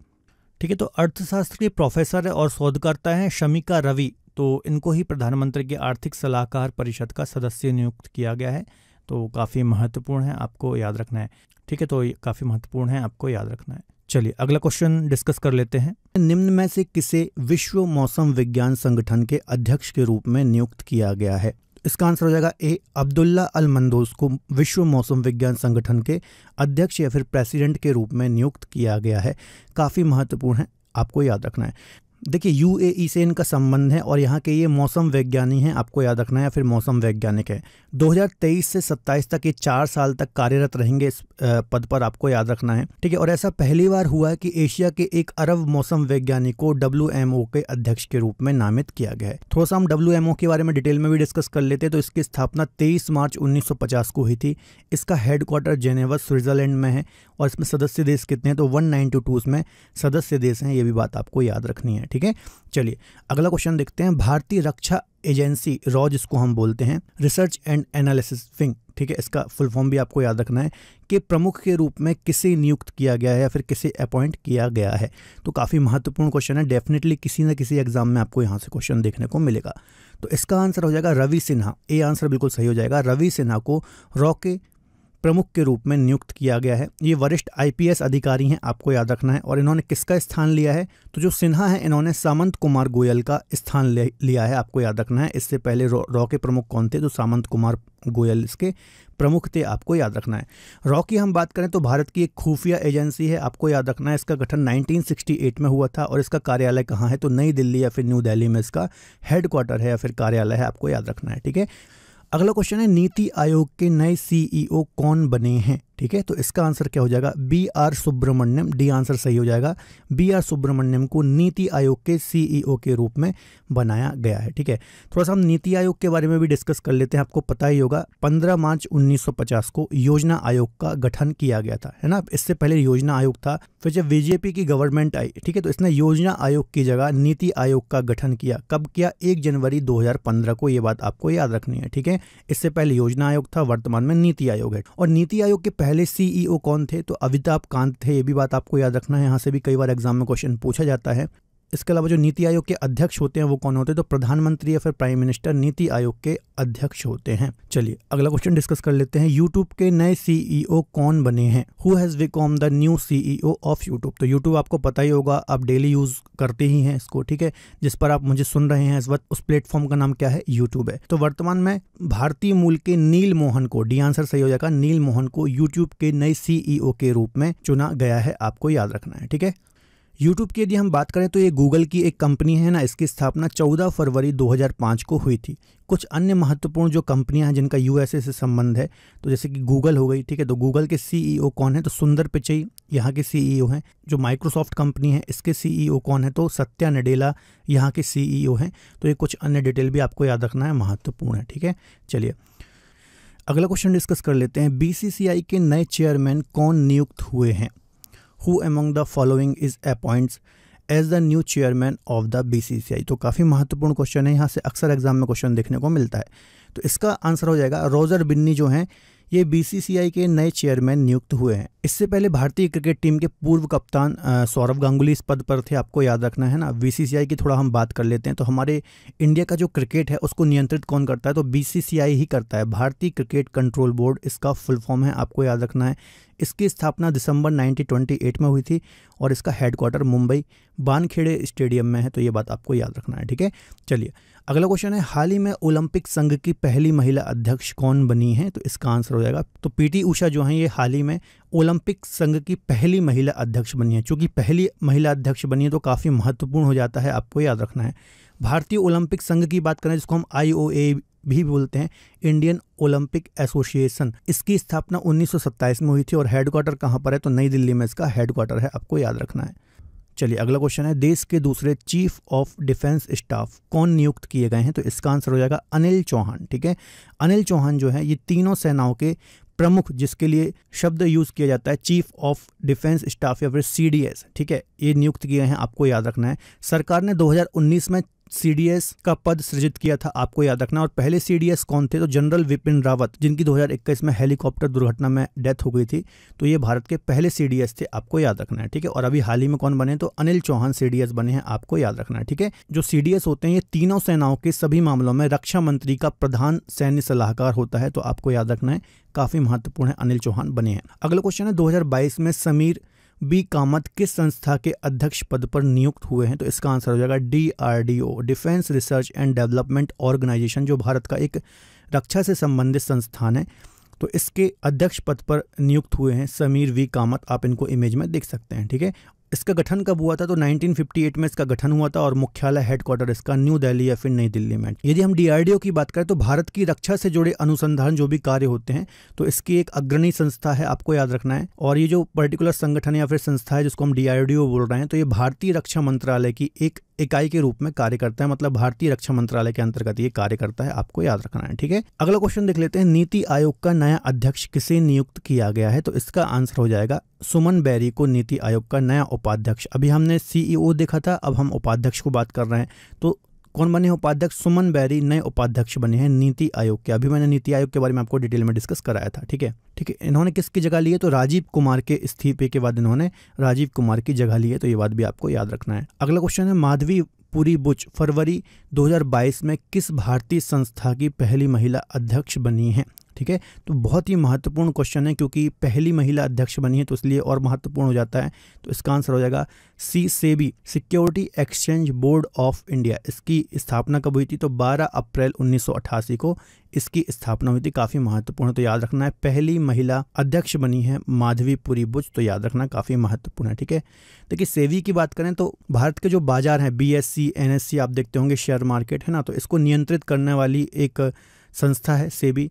ठीक है तो अर्थशास्त्र के प्रोफेसर और शोधकर्ता हैं शमिका रवि तो इनको ही प्रधानमंत्री के आर्थिक सलाहकार परिषद का सदस्य नियुक्त किया गया है तो काफ़ी महत्वपूर्ण है आपको याद रखना है ठीक है तो काफ़ी महत्वपूर्ण है आपको याद रखना है चलिए अगला क्वेश्चन डिस्कस कर लेते हैं निम्न में से किसे विश्व मौसम विज्ञान संगठन के अध्यक्ष के रूप में नियुक्त किया गया है इसका आंसर हो जाएगा ए अब्दुल्ला अल मंदोज को विश्व मौसम विज्ञान संगठन के अध्यक्ष या फिर प्रेसिडेंट के रूप में नियुक्त किया गया है काफ़ी महत्वपूर्ण है आपको याद रखना है देखिए यूएई e से इनका संबंध है और यहाँ के ये मौसम वैज्ञानिक हैं आपको याद रखना है या फिर मौसम वैज्ञानिक है 2023 से 27 तक ये चार साल तक कार्यरत रहेंगे इस पद पर आपको याद रखना है ठीक है और ऐसा पहली बार हुआ है कि एशिया के एक अरब मौसम वैज्ञानिक को डब्ल्यू के अध्यक्ष के रूप में नामित किया गया है थोड़ा सा हम डब्ल्यू के बारे में डिटेल में भी डिस्कस कर लेते तो इसकी स्थापना तेईस मार्च उन्नीस को हुई थी इसका हेडक्वार्टर जेनेवा स्विट्जरलैंड में है और इसमें सदस्य देश कितने हैं तो 192 इसमें सदस्य देश हैं ये भी बात आपको याद रखनी है ठीक है चलिए अगला क्वेश्चन देखते हैं भारतीय रक्षा एजेंसी रॉ जिसको हम बोलते हैं रिसर्च एंड एनालिसिस विंग ठीक है इसका फुल फॉर्म भी आपको याद रखना है कि प्रमुख के रूप में किसे नियुक्त किया गया है या फिर किसे अपॉइंट किया गया है तो काफ़ी महत्वपूर्ण क्वेश्चन है डेफिनेटली किसी न किसी एग्जाम में आपको यहाँ से क्वेश्चन देखने को मिलेगा तो इसका आंसर हो जाएगा रवि सिन्हा ए आंसर बिल्कुल सही हो जाएगा रवि सिन्हा को रॉ के प्रमुख के रूप में नियुक्त किया गया है ये वरिष्ठ आईपीएस अधिकारी हैं आपको याद रखना है और इन्होंने किसका स्थान लिया है तो जो सिन्हा है इन्होंने सामंत कुमार गोयल का स्थान लिया है आपको याद रखना है इससे पहले रॉ रौ के प्रमुख कौन थे तो सामंत कुमार गोयल इसके प्रमुख थे आपको याद रखना है रॉ की हम बात करें तो भारत की एक खुफिया एजेंसी है आपको याद रखना है इसका गठन 1968 में हुआ था और इसका कार्यालय कहाँ है तो नई दिल्ली या फिर न्यू दिल्ली में इसका हेडक्वार्टर है या फिर कार्यालय है आपको याद रखना है ठीक है अगला क्वेश्चन है नीति आयोग के नए सीईओ e कौन बने हैं ठीक है तो इसका आंसर क्या हो जाएगा B R Subrahmanyam D answer सही हो जाएगा बी आर सुब्रमण्यम को नीति आयोग के सीईओ e के रूप में बनाया गया है ठीक है थोड़ा सा हम नीति आयोग के बारे में भी डिस्कस कर लेते हैं आपको पता ही होगा 15 मार्च 1950 को योजना आयोग का गठन किया गया था है ना इससे पहले योजना आयोग था फिर जब बीजेपी की गवर्नमेंट आई ठीक है तो इसने योजना आयोग की जगह नीति आयोग का गठन किया कब किया एक जनवरी दो को ये बात आपको याद रखनी है ठीक है इससे पहले योजना आयोग था वर्तमान में नीति आयोग है और नीति आयोग के पहले सीईओ e कौन थे तो अमिताभ कांत थे ये भी बात आपको याद रखना है यहाँ से भी कई बार एग्जाम में क्वेश्चन पूछा जाता है इसके अलावा जो नीति आयोग के अध्यक्ष होते हैं वो कौन होते हैं तो प्रधानमंत्री या फिर प्राइम मिनिस्टर नीति आयोग के अध्यक्ष होते हैं चलिए अगला क्वेश्चन डिस्कस कर लेते हैं यूट्यूब के नए सीईओ e कौन बने हैं who has become the new CEO of YouTube तो यूट्यूब आपको पता ही होगा आप डेली यूज करते ही हैं इसको ठीक है जिस पर आप मुझे सुन रहे हैं इस वक्त उस प्लेटफॉर्म का नाम क्या है यूट्यूब है तो वर्तमान में भारतीय मूल के नील मोहन को डी आंसर सही हो जाएगा नील मोहन को यूट्यूब के नए सीईओ e के रूप में चुना गया है आपको याद रखना है ठीक है यूट्यूब की यदि हम बात करें तो ये गूगल की एक कंपनी है ना इसकी स्थापना 14 फरवरी 2005 को हुई थी कुछ अन्य महत्वपूर्ण जो कंपनियां हैं जिनका यूएसए से संबंध है तो जैसे कि गूगल हो गई ठीक है तो गूगल के सीईओ e कौन है तो सुंदर पिचई यहाँ के सीईओ e हैं जो माइक्रोसॉफ्ट कंपनी है इसके सीईओ e कौन है तो सत्या नडेला यहाँ के सीईओ हैं तो ये कुछ अन्य डिटेल भी आपको याद रखना है महत्वपूर्ण है ठीक है चलिए अगला क्वेश्चन डिस्कस कर लेते हैं बीसीसीआई के नए चेयरमैन कौन नियुक्त हुए हैं who among the following is appoints as the new chairman of the BCCI तो काफ़ी महत्वपूर्ण क्वेश्चन है यहाँ से अक्सर एग्जाम में क्वेश्चन देखने को मिलता है तो इसका आंसर हो जाएगा रोजर बिन्नी जो हैं ये बीसीसीआई के नए चेयरमैन नियुक्त हुए हैं इससे पहले भारतीय क्रिकेट टीम के पूर्व कप्तान सौरव गांगुली इस पद पर थे आपको याद रखना है ना बीसीसीआई की थोड़ा हम बात कर लेते हैं तो हमारे इंडिया का जो क्रिकेट है उसको नियंत्रित कौन करता है तो बीसीसीआई ही करता है भारतीय क्रिकेट कंट्रोल बोर्ड इसका फुल फॉर्म है आपको याद रखना है इसकी स्थापना दिसंबर नाइनटीन में हुई थी और इसका हेडक्वार्टर मुंबई बानखेड़े स्टेडियम में है तो ये बात आपको याद रखना है ठीक है चलिए अगला क्वेश्चन है हाल ही में ओलंपिक संघ की पहली महिला अध्यक्ष कौन बनी है तो इसका आंसर हो जाएगा तो पीटी ऊषा जो है ये हाल ही में ओलंपिक ओलंपिक संघ की पहली महिला अध्यक्ष बनी है चूंकि पहली महिला अध्यक्ष बनी है तो काफ़ी महत्वपूर्ण हो जाता है आपको याद रखना है भारतीय ओलंपिक संघ की बात करें जिसको हम आई भी बोलते हैं इंडियन ओलंपिक एसोसिएशन इसकी स्थापना उन्नीस में हुई थी और हेडक्वार्टर कहाँ पर है तो नई दिल्ली में इसका हेडक्वार्टर है आपको याद रखना है चलिए अगला क्वेश्चन है देश के दूसरे चीफ ऑफ डिफेंस स्टाफ कौन नियुक्त किए गए हैं तो इसका आंसर हो जाएगा अनिल चौहान ठीक है अनिल चौहान जो है ये तीनों सेनाओं के प्रमुख जिसके लिए शब्द यूज किया जाता है चीफ ऑफ डिफेंस स्टाफ या फिर सी ठीक है ये नियुक्त किए हैं आपको याद रखना है सरकार ने 2019 में सीडीएस का पद सृजित किया था आपको याद रखना और पहले सीडीएस कौन थे तो जनरल विपिन रावत जिनकी 2021 में हेलीकॉप्टर दुर्घटना में डेथ हो गई थी तो ये भारत के पहले सीडीएस थे आपको याद रखना है ठीक है और अभी हाल ही में कौन बने तो अनिल चौहान सीडीएस बने हैं आपको याद रखना है ठीक है जो सीडीएस होते हैं ये तीनों सेनाओं के सभी मामलों में रक्षा मंत्री का प्रधान सैन्य सलाहकार होता है तो आपको याद रखना है काफी महत्वपूर्ण है अनिल चौहान बने हैं अगला क्वेश्चन है 2022 में समीर बी कामत किस संस्था के अध्यक्ष पद पर नियुक्त हुए हैं तो इसका आंसर हो जाएगा DRDO defence research and development organisation जो भारत का एक रक्षा से संबंधित संस्थान है तो इसके अध्यक्ष पद पर नियुक्त हुए हैं समीर वी कामत आप इनको इमेज में देख सकते हैं ठीक है इसका गठन कब हुआ था तो 1958 में इसका गठन हुआ था और मुख्यालय हेडक्वार्टर इसका न्यू दिल्ली या फिर नई दिल्ली में यदि हम डीआरडीओ की बात करें तो भारत की रक्षा से जुड़े अनुसंधान जो भी कार्य होते हैं तो इसकी एक अग्रणी संस्था है आपको याद रखना है और ये जो पर्टिकुलर संगठन या फिर संस्था है जिसको हम डीआरडीओ बोल रहे हैं तो ये भारतीय रक्षा मंत्रालय की एक इकाई के रूप में कार्य करता है मतलब भारतीय रक्षा मंत्रालय के अंतर्गत ये कार्य करता है आपको याद रखना है ठीक है अगला क्वेश्चन देख लेते हैं नीति आयोग का नया अध्यक्ष किसे नियुक्त किया गया है तो इसका आंसर हो जाएगा सुमन बैरी को नीति आयोग का नया उपाध्यक्ष अभी हमने सीईओ e देखा था अब हम उपाध्यक्ष को बात कर रहे हैं तो कौन बने हैं उपाध्यक्ष सुमन बैरी नए उपाध्यक्ष बने हैं नीति आयोग के अभी मैंने नीति आयोग के बारे में आपको डिटेल में डिस्कस कराया था ठीक है ठीक है इन्होंने किसकी जगह ली है तो राजीव कुमार के इस्तीफे के बाद इन्होंने राजीव कुमार की जगह ली है तो ये बात भी आपको याद रखना है अगला क्वेश्चन है माधवी पूरी बुच फरवरी 2022 में किस भारतीय संस्था की पहली महिला अध्यक्ष बनी है ठीक है तो बहुत ही महत्वपूर्ण क्वेश्चन है क्योंकि पहली महिला अध्यक्ष बनी है तो इसलिए और महत्वपूर्ण हो जाता है तो इसका आंसर हो जाएगा C SEBI security exchange board of India इसकी स्थापना कब हुई थी तो 12 अप्रैल 1988 को इसकी स्थापना हुई थी काफ़ी महत्वपूर्ण तो याद रखना है पहली महिला अध्यक्ष बनी है माधवी पुरी बुज तो याद रखना काफ़ी महत्वपूर्ण है ठीक है देखिए सेवी की बात करें तो भारत के जो बाजार हैं बी एस आप देखते होंगे शेयर मार्केट है ना तो इसको नियंत्रित करने वाली एक संस्था है सेबी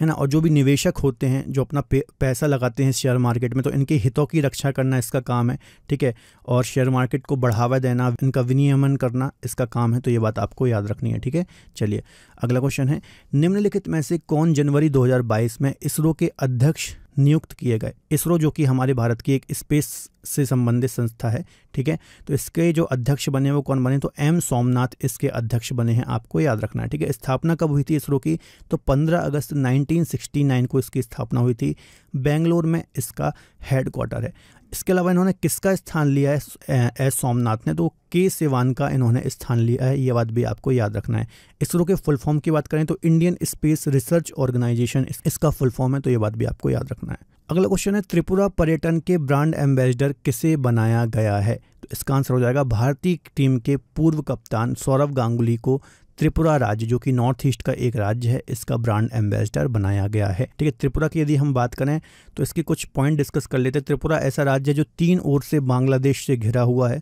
है ना और जो भी निवेशक होते हैं जो अपना पैसा लगाते हैं शेयर मार्केट में तो इनके हितों की रक्षा करना इसका काम है ठीक है और शेयर मार्केट को बढ़ावा देना इनका विनियमन करना इसका काम है तो ये बात आपको याद रखनी है ठीक है चलिए अगला क्वेश्चन है निम्नलिखित में से कौन जनवरी 2022 में इसरो के अध्यक्ष नियुक्त किए गए इसरो जो कि हमारे भारत की एक स्पेस से संबंधित संस्था है ठीक है तो इसके जो अध्यक्ष बने वो कौन बने तो एम सोमनाथ इसके अध्यक्ष बने हैं आपको याद रखना है ठीक है स्थापना कब हुई थी इसरो की तो 15 अगस्त 1969 को इसकी स्थापना हुई थी बेंगलोर में इसका हेड क्वार्टर है इसके अलावा इन्होंने किसका स्थान लिया है एस सोमनाथ ने तो के सिवान का इन्होंने स्थान लिया है ये बात भी आपको याद रखना है इसरो के फुल फॉर्म की बात करें तो इंडियन स्पेस रिसर्च ऑर्गेनाइजेशन इसका फुल फॉर्म है तो ये बात भी आपको याद रखना है अगला क्वेश्चन है त्रिपुरा पर्यटन के ब्रांड एम्बेसडर किसे बनाया गया है तो इसका आंसर हो जाएगा भारतीय टीम के पूर्व कप्तान सौरव गांगुली को त्रिपुरा राज्य जो कि नॉर्थ ईस्ट का एक राज्य है इसका ब्रांड एम्बेसडर बनाया गया है ठीक है त्रिपुरा की यदि हम बात करें तो इसके कुछ पॉइंट डिस्कस कर लेते हैं त्रिपुरा ऐसा राज्य है जो तीन ओर से बांग्लादेश से घिरा हुआ है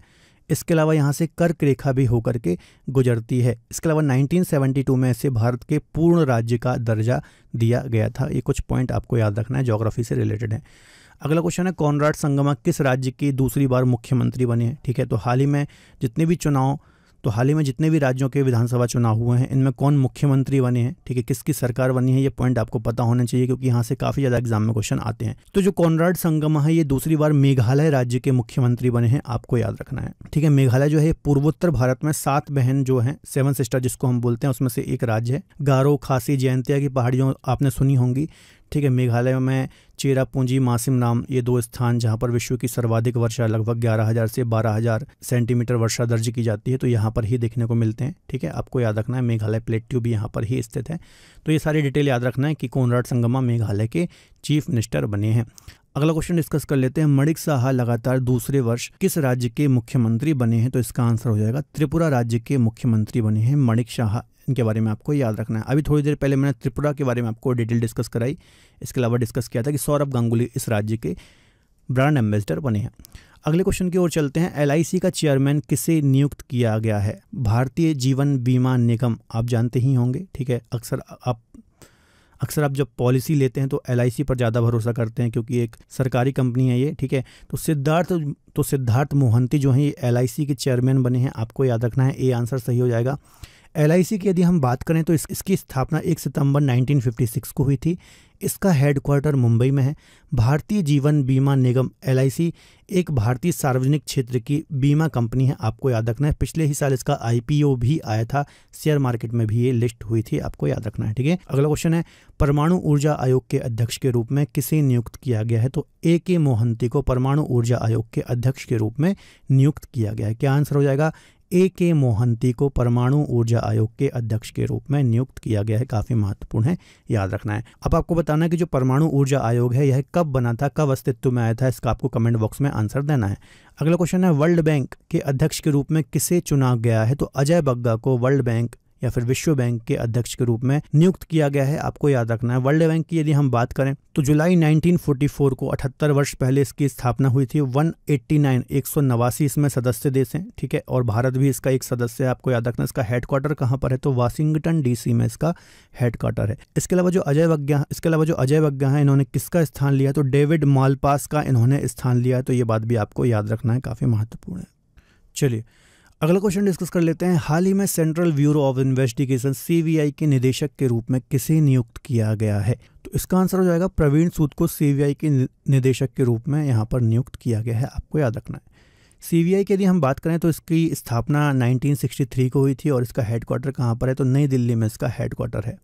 इसके अलावा यहाँ से कर्क रेखा भी होकर के गुजरती है इसके अलावा 1972 में इसे भारत के पूर्ण राज्य का दर्जा दिया गया था ये कुछ पॉइंट आपको याद रखना है जोग्राफी से रिलेटेड है अगला क्वेश्चन है कॉनराड संगमा किस राज्य की दूसरी बार मुख्यमंत्री बने हैं ठीक है तो हाल ही में जितने भी चुनाव तो हाल ही में जितने भी राज्यों के विधानसभा चुनाव हुए हैं इनमें कौन मुख्यमंत्री बने हैं ठीक है किसकी सरकार बनी है ये पॉइंट आपको पता होना चाहिए क्योंकि यहाँ से काफी ज्यादा एग्जाम में क्वेश्चन आते हैं तो जो कॉनराड संगम है ये दूसरी बार मेघालय राज्य के मुख्यमंत्री बने हैं आपको याद रखना है ठीक है मेघालय जो है पूर्वोत्तर भारत में सात बहन जो है सेवन सिस्टर जिसको हम बोलते हैं उसमें से एक राज्य है गारो खासी जयंतिया की पहाड़ियों आपने सुनी होंगी ठीक है मेघालय में चेरापूंजी मासिम नाम ये दो स्थान जहाँ पर विश्व की सर्वाधिक वर्षा लगभग ग्यारह हज़ार से बारह हज़ार सेंटीमीटर वर्षा दर्ज की जाती है तो यहाँ पर ही देखने को मिलते हैं ठीक है आपको याद रखना है मेघालय प्लेट्यू भी यहाँ पर ही स्थित है तो ये सारी डिटेल याद रखना है कि कोनराड संगमा मेघालय के चीफ मिनिस्टर बने हैं अगला क्वेश्चन डिस्कस कर लेते हैं मणिक साहा लगातार दूसरे वर्ष किस राज्य के मुख्यमंत्री बने हैं तो इसका आंसर हो जाएगा त्रिपुरा राज्य के मुख्यमंत्री बने हैं मणिक शाह इनके बारे में आपको याद रखना है अभी थोड़ी देर पहले मैंने त्रिपुरा के बारे में आपको डिटेल डिस्कस कराई इसके अलावा डिस्कस किया था कि सौरभ गांगुली इस राज्य के ब्रांड एम्बेसडर बने हैं अगले क्वेश्चन की ओर चलते हैं एल का चेयरमैन किसे नियुक्त किया गया है भारतीय जीवन बीमा निगम आप जानते ही होंगे ठीक है अक्सर आप अक्सर आप जब पॉलिसी लेते हैं तो एल पर ज़्यादा भरोसा करते हैं क्योंकि एक सरकारी कंपनी है ये ठीक है तो सिद्धार्थ तो सिद्धार्थ मोहंती जो हैं ये एल के चेयरमैन बने हैं आपको याद रखना है ए आंसर सही हो जाएगा एल की यदि हम बात करें तो इस, इसकी स्थापना 1 सितंबर 1956 को हुई थी इसका हेडक्वार्टर मुंबई में है भारतीय जीवन बीमा निगम एल एक भारतीय सार्वजनिक क्षेत्र की बीमा कंपनी है आपको याद रखना है पिछले ही साल इसका आई भी आया था शेयर मार्केट में भी ये लिस्ट हुई थी आपको याद रखना है ठीक है अगला क्वेश्चन है परमाणु ऊर्जा आयोग के अध्यक्ष के रूप में किसे नियुक्त किया गया है तो ए के मोहंती को परमाणु ऊर्जा आयोग के अध्यक्ष के रूप में नियुक्त किया गया है क्या आंसर हो जाएगा ए के मोहंती को परमाणु ऊर्जा आयोग के अध्यक्ष के रूप में नियुक्त किया गया है काफ़ी महत्वपूर्ण है याद रखना है अब आपको बताना है कि जो परमाणु ऊर्जा आयोग है यह कब बना था कब अस्तित्व में आया था इसका आपको कमेंट बॉक्स में आंसर देना है अगला क्वेश्चन है वर्ल्ड बैंक के अध्यक्ष के रूप में किसे चुना गया है तो अजय बग्गा को वर्ल्ड बैंक या फिर विश्व बैंक के अध्यक्ष के रूप में नियुक्त किया गया है आपको याद रखना है वर्ल्ड बैंक की यदि हम बात करें तो जुलाई 1944 को 78 वर्ष पहले इसकी स्थापना हुई थी 189 189 इसमें सदस्य देश हैं ठीक है और भारत भी इसका एक सदस्य है आपको याद रखना इसका हेडक्वार्टर कहाँ पर है तो वाशिंगटन डीसी में इसका हेडक्वार्टर है इसके अलावा जो अजय वज्ञा इसके अलावा जो अजय वज्ञा है इन्होंने किसका स्थान लिया तो डेविड मालपास का इन्होंने स्थान लिया है तो ये बात भी आपको याद रखना है काफ़ी महत्वपूर्ण है चलिए अगला क्वेश्चन डिस्कस कर लेते हैं हाल ही में central bureau of investigation CBI के निदेशक के रूप में किसे नियुक्त किया गया है तो इसका आंसर हो जाएगा प्रवीण सूद को सीबीआई के निदेशक के रूप में यहाँ पर नियुक्त किया गया है आपको याद रखना है सीबीआई की यदि हम बात करें तो इसकी स्थापना 1963 को हुई थी और इसका हेडक्वार्टर कहाँ पर है तो नई दिल्ली में इसका हेडक्वार्टर है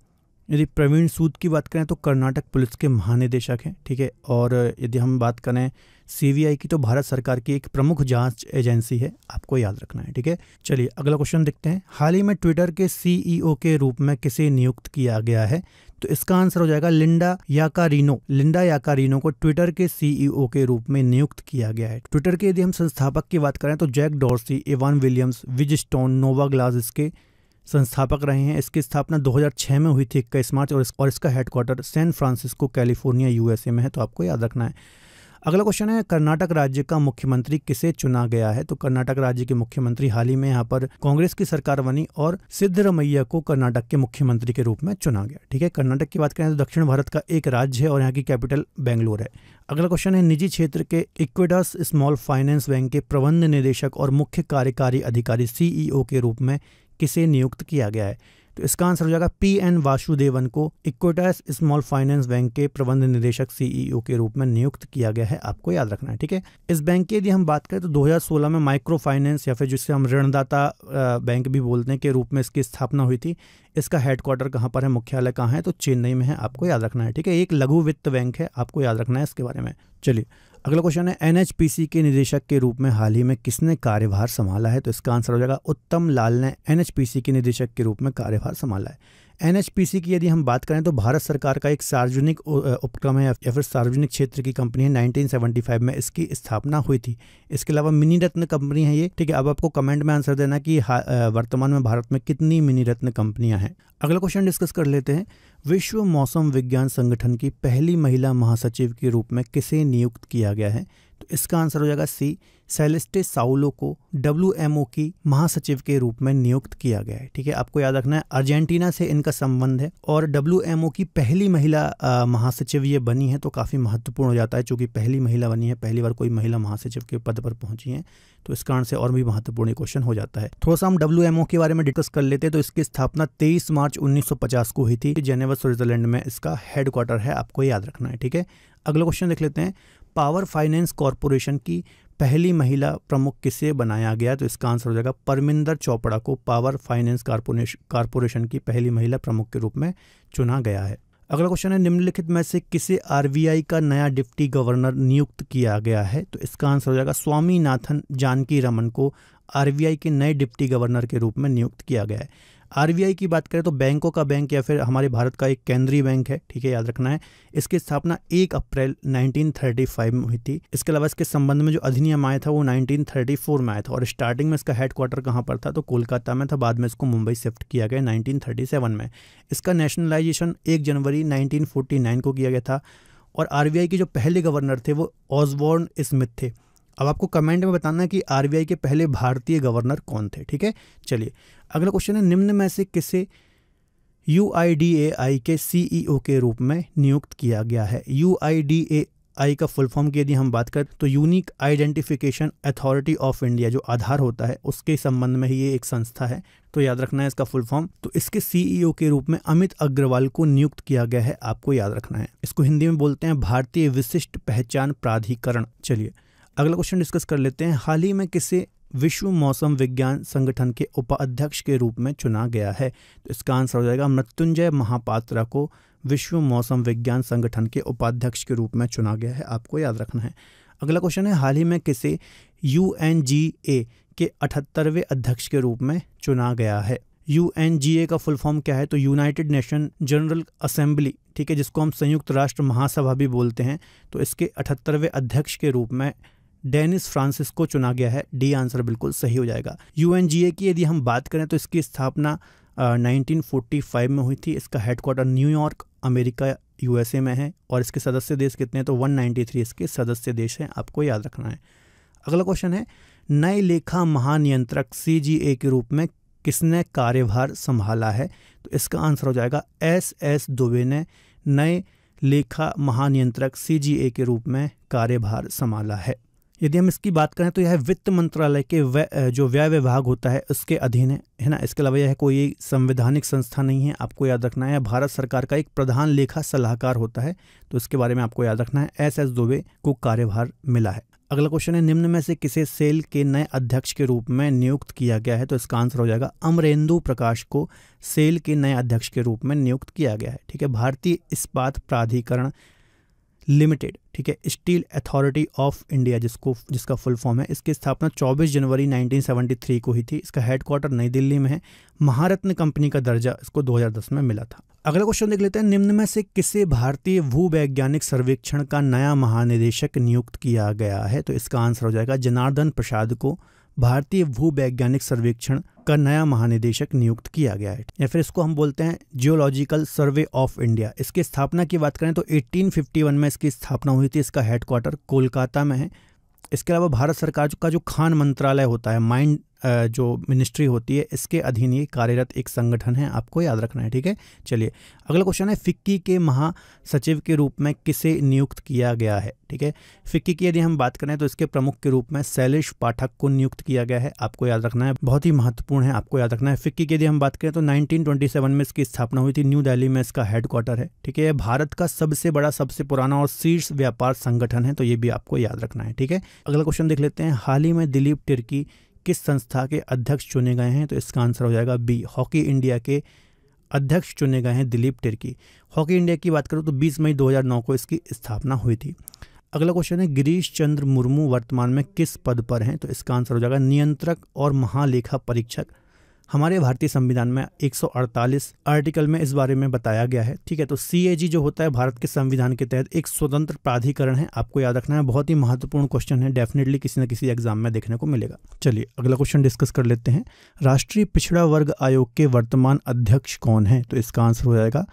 यदि प्रवीण सूद की बात करें तो कर्नाटक पुलिस के महानिदेशक हैं ठीक है और यदि हम बात करें सीबीआई की तो भारत सरकार की एक प्रमुख जांच एजेंसी है आपको याद रखना है ठीक है चलिए अगला क्वेश्चन देखते हैं हाल ही में ट्विटर के सीईओ e के रूप में किसे नियुक्त किया गया है तो इसका आंसर हो जाएगा लिंडा याकारीनो लिंडा याकारीनो को ट्विटर के सीईओ e के रूप में नियुक्त किया गया है ट्विटर के यदि हम संस्थापक की बात करें तो Jack Dorsey Evan Williams Biz Stone Noah Glass इसके संस्थापक रहे हैं इसकी स्थापना 2006 में हुई थी इक्कीस मार्च और, और इसका headquarter San Francisco California USA में है तो आपको याद रखना है अगला क्वेश्चन है कर्नाटक राज्य का मुख्यमंत्री किसे चुना गया है तो कर्नाटक राज्य के मुख्यमंत्री हाल ही में यहाँ पर कांग्रेस की सरकार बनी और सिद्धरमैया को कर्नाटक के मुख्यमंत्री के रूप में चुना गया ठीक है कर्नाटक की बात करें तो दक्षिण भारत का एक राज्य है और यहाँ की कैपिटल बेंगलोर है अगला क्वेश्चन है निजी क्षेत्र के इक्विडास स्मॉल फाइनेंस बैंक के प्रबंध निदेशक और मुख्य कार्यकारी अधिकारी सीईओ e के रूप में किसे नियुक्त किया गया है तो इसका आंसर हो जाएगा पी एन वासुदेवन को इक्विटास स्मॉल फाइनेंस बैंक के प्रबंध निदेशक सीईओ e के रूप में नियुक्त किया गया है आपको याद रखना है ठीक है इस बैंक की यदि हम बात करें तो 2016 में माइक्रो फाइनेंस या फिर जिससे हम ऋणदाता बैंक भी बोलते हैं के रूप में इसकी स्थापना हुई थी इसका हेडक्वार्टर कहाँ पर है मुख्यालय कहाँ है तो चेन्नई में है आपको याद रखना है ठीक है एक लघु वित्त बैंक है आपको याद रखना है इसके बारे में चलिए अगला क्वेश्चन है एनएचपीसी के निदेशक के रूप में हाल ही में किसने कार्यभार संभाला है तो इसका आंसर हो जाएगा उत्तम लाल ने एनएचपीसी के निदेशक के रूप में कार्यभार संभाला है एनएचपीसी की यदि हम बात करें तो भारत सरकार का एक सार्वजनिक उपक्रम है या फिर सार्वजनिक क्षेत्र की कंपनी है 1975 में इसकी स्थापना हुई थी इसके अलावा मिनी रत्न कंपनी है ये ठीक है अब आपको कमेंट में आंसर देना कि वर्तमान में भारत में कितनी मिनी रत्न कंपनियां हैं अगला क्वेश्चन डिस्कस कर लेते हैं विश्व मौसम विज्ञान संगठन की पहली महिला महासचिव के रूप में किसे नियुक्त किया गया है तो इसका आंसर हो जाएगा सी सेलेस्टे साउलो को डब्ल्यू की महासचिव के रूप में नियुक्त किया गया है ठीक है आपको याद रखना है अर्जेंटीना से इनका संबंध है और डब्ल्यू की पहली महिला महासचिव ये बनी है तो काफ़ी महत्वपूर्ण हो जाता है चूंकि पहली महिला बनी है पहली बार कोई महिला महासचिव के पद पर पहुंची है तो इस कारण से और भी महत्वपूर्ण क्वेश्चन हो जाता है थोड़ा सा हम डब्ल्यू के बारे में डिस्कस कर लेते हैं तो इसकी स्थापना तेईस मार्च उन्नीस को हुई थी जेनेवा स्विट्जरलैंड में इसका हेडक्वार्टर है आपको याद रखना है ठीक है अगला क्वेश्चन देख लेते हैं पावर फाइनेंस कॉरपोरेशन की पहली महिला प्रमुख किसे बनाया गया तो इसका आंसर हो जाएगा परमिंदर चोपड़ा को पावर फाइनेंस कॉरपोरेशन की पहली महिला प्रमुख के रूप में चुना गया है अगला क्वेश्चन है निम्नलिखित में से किसे आरबीआई का नया डिप्टी गवर्नर नियुक्त किया गया है तो इसका आंसर हो जाएगा स्वामीनाथन जानकी रमन को आरबीआई के नए डिप्टी गवर्नर के रूप में नियुक्त किया गया है आरबीआई की बात करें तो बैंकों का बैंक या फिर हमारे भारत का एक केंद्रीय बैंक है ठीक है याद रखना है इसकी स्थापना 1 अप्रैल 1935 में हुई थी इसके अलावा इसके संबंध में जो अधिनियम आया था वो 1934 में आया था और स्टार्टिंग में इसका हेडक्वार्टर कहाँ पर था तो कोलकाता में था बाद में इसको मुंबई शिफ्ट किया गया नाइनटीन में इसका नेशनलाइजेशन एक जनवरी नाइनटीन को किया गया था और आर के जो पहले गवर्नर थे वो ऑजबॉर्न स्मिथ थे अब आपको कमेंट में बताना है कि आरबीआई के पहले भारतीय गवर्नर कौन थे ठीक है चलिए अगला क्वेश्चन है निम्न में से किसे यू के सीईओ e के रूप में नियुक्त किया गया है यू आई का फुल फॉर्म की यदि हम बात करें तो unique identification authority of India जो आधार होता है उसके संबंध में ही ये एक संस्था है तो याद रखना है इसका फुल फॉर्म तो इसके सीईओ e के रूप में अमित अग्रवाल को नियुक्त किया गया है आपको याद रखना है इसको हिंदी में बोलते हैं भारतीय विशिष्ट पहचान प्राधिकरण चलिए अगला क्वेश्चन डिस्कस कर लेते हैं हाल ही में किसे विश्व मौसम विज्ञान संगठन के उपाध्यक्ष के रूप में चुना गया है तो इसका आंसर हो जाएगा मृत्युंजय महापात्रा को विश्व मौसम विज्ञान संगठन के उपाध्यक्ष के रूप में चुना गया है आपको याद रखना है अगला क्वेश्चन है हाल ही में किसे यू के अठहत्तरवें अध्यक्ष के रूप में चुना गया है यू का फुल फॉर्म क्या है तो यूनाइटेड नेशन जनरल असेंबली ठीक है जिसको हम संयुक्त राष्ट्र महासभा भी बोलते हैं तो इसके अठहत्तरवें अध्यक्ष के रूप में डेनिस फ्रांसिस को चुना गया है डी आंसर बिल्कुल सही हो जाएगा यू की यदि हम बात करें तो इसकी स्थापना नाइनटीन uh, में हुई थी इसका हेडक्वार्टर न्यूयॉर्क अमेरिका यूएसए में है और इसके सदस्य देश कितने हैं तो 193 इसके सदस्य देश हैं आपको याद रखना है अगला क्वेश्चन है नए लेखा महानियंत्रक सी के रूप में किसने कार्यभार संभाला है तो इसका आंसर हो जाएगा एस एस दुबे ने नए लेखा महानियंत्रक सी के रूप में कार्यभार संभाला है यदि हम इसकी बात करें तो यह वित्त मंत्रालय के व्य, जो व्यय विभाग होता है उसके अधीन है है ना इसके अलावा यह कोई संवैधानिक संस्था नहीं है आपको याद रखना है भारत सरकार का एक प्रधान लेखा सलाहकार होता है तो इसके बारे में आपको याद रखना है एस एस दुबे को कार्यभार मिला है अगला क्वेश्चन है निम्न में से किसे सेल के नए अध्यक्ष के रूप में नियुक्त किया गया है तो इसका आंसर हो जाएगा अमरेंदु प्रकाश को सेल के नए अध्यक्ष के रूप में नियुक्त किया गया है ठीक है भारतीय इस्पात प्राधिकरण लिमिटेड ठीक है स्टील अथॉरिटी ऑफ इंडिया जिसको जिसका फुल फॉर्म है इसकी स्थापना 24 जनवरी 1973 को ही थी इसका हेडक्वार्टर नई दिल्ली में है महारत्न कंपनी का दर्जा इसको 2010 में मिला था अगला क्वेश्चन देख लेते हैं निम्न में से किसे भारतीय भू वैज्ञानिक सर्वेक्षण का नया महानिदेशक नियुक्त किया गया है तो इसका आंसर हो जाएगा जनार्दन प्रसाद को भारतीय भू वैज्ञानिक सर्वेक्षण का नया महानिदेशक नियुक्त किया गया है या फिर इसको हम बोलते हैं जियोलॉजिकल सर्वे ऑफ इंडिया इसकी स्थापना की बात करें तो 1851 में इसकी स्थापना हुई थी इसका हेडक्वार्टर कोलकाता में है इसके अलावा भारत सरकार का जो खान मंत्रालय होता है माइंड जो मिनिस्ट्री होती है इसके अधीन ये कार्यरत एक संगठन है आपको याद रखना है ठीक है चलिए अगला क्वेश्चन है फिक्की के महासचिव के रूप में किसे नियुक्त किया गया है ठीक है फिक्की की यदि हम बात करें तो इसके प्रमुख के रूप में शैलेश पाठक को नियुक्त किया गया है आपको याद रखना है बहुत ही महत्वपूर्ण है आपको याद रखना है फिक्की की यदि हम बात करें तो नाइनटीन में इसकी स्थापना हुई थी न्यू दिल्ली में इसका हेडक्वार्टर है ठीक है भारत का सबसे बड़ा सबसे पुराना और शीर्ष व्यापार संगठन है तो ये भी आपको याद रखना है ठीक है अगला क्वेश्चन देख लेते हैं हाल ही में दिलीप टिर्की किस संस्था के अध्यक्ष चुने गए हैं तो इसका आंसर हो जाएगा बी हॉकी इंडिया के अध्यक्ष चुने गए हैं दिलीप टिर्की हॉकी इंडिया की बात करूँ तो 20 मई 2009 को इसकी स्थापना हुई थी अगला क्वेश्चन है गिरीश चंद्र मुर्मू वर्तमान में किस पद पर हैं तो इसका आंसर हो जाएगा नियंत्रक और महालेखा परीक्षक हमारे भारतीय संविधान में 148 आर्टिकल में इस बारे में बताया गया है ठीक है तो सी जो होता है भारत के संविधान के तहत एक स्वतंत्र प्राधिकरण है आपको याद रखना है बहुत ही महत्वपूर्ण क्वेश्चन है डेफिनेटली किसी न किसी एग्जाम में देखने को मिलेगा चलिए अगला क्वेश्चन डिस्कस कर लेते हैं राष्ट्रीय पिछड़ा वर्ग आयोग के वर्तमान अध्यक्ष कौन है तो इसका आंसर हो जाएगा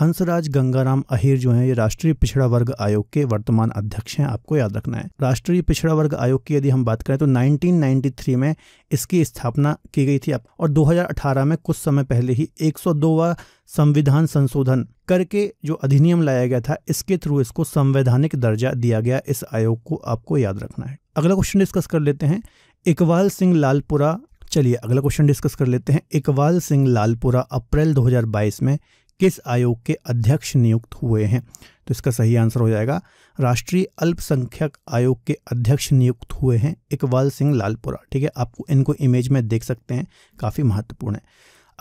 हंसराज गंगाराम अहिर जो हैं ये राष्ट्रीय पिछड़ा वर्ग आयोग के वर्तमान अध्यक्ष हैं आपको याद रखना है राष्ट्रीय पिछड़ा वर्ग आयोग की यदि हम बात करें तो 1993 में इसकी स्थापना की गई थी और 2018 में कुछ समय पहले ही 102वां संविधान संशोधन करके जो अधिनियम लाया गया था इसके थ्रू इसको संवैधानिक दर्जा दिया गया इस आयोग को आपको याद रखना है अगला क्वेश्चन डिस्कस कर लेते हैं इकबाल सिंह लालपुरा चलिए अगला क्वेश्चन डिस्कस कर लेते हैं इकबाल सिंह लालपुरा अप्रैल 2022 में किस आयोग के अध्यक्ष नियुक्त हुए हैं तो इसका सही आंसर हो जाएगा राष्ट्रीय अल्पसंख्यक आयोग के अध्यक्ष नियुक्त हुए हैं इकबाल सिंह लालपुरा ठीक है आपको इनको इमेज में देख सकते हैं काफ़ी महत्वपूर्ण है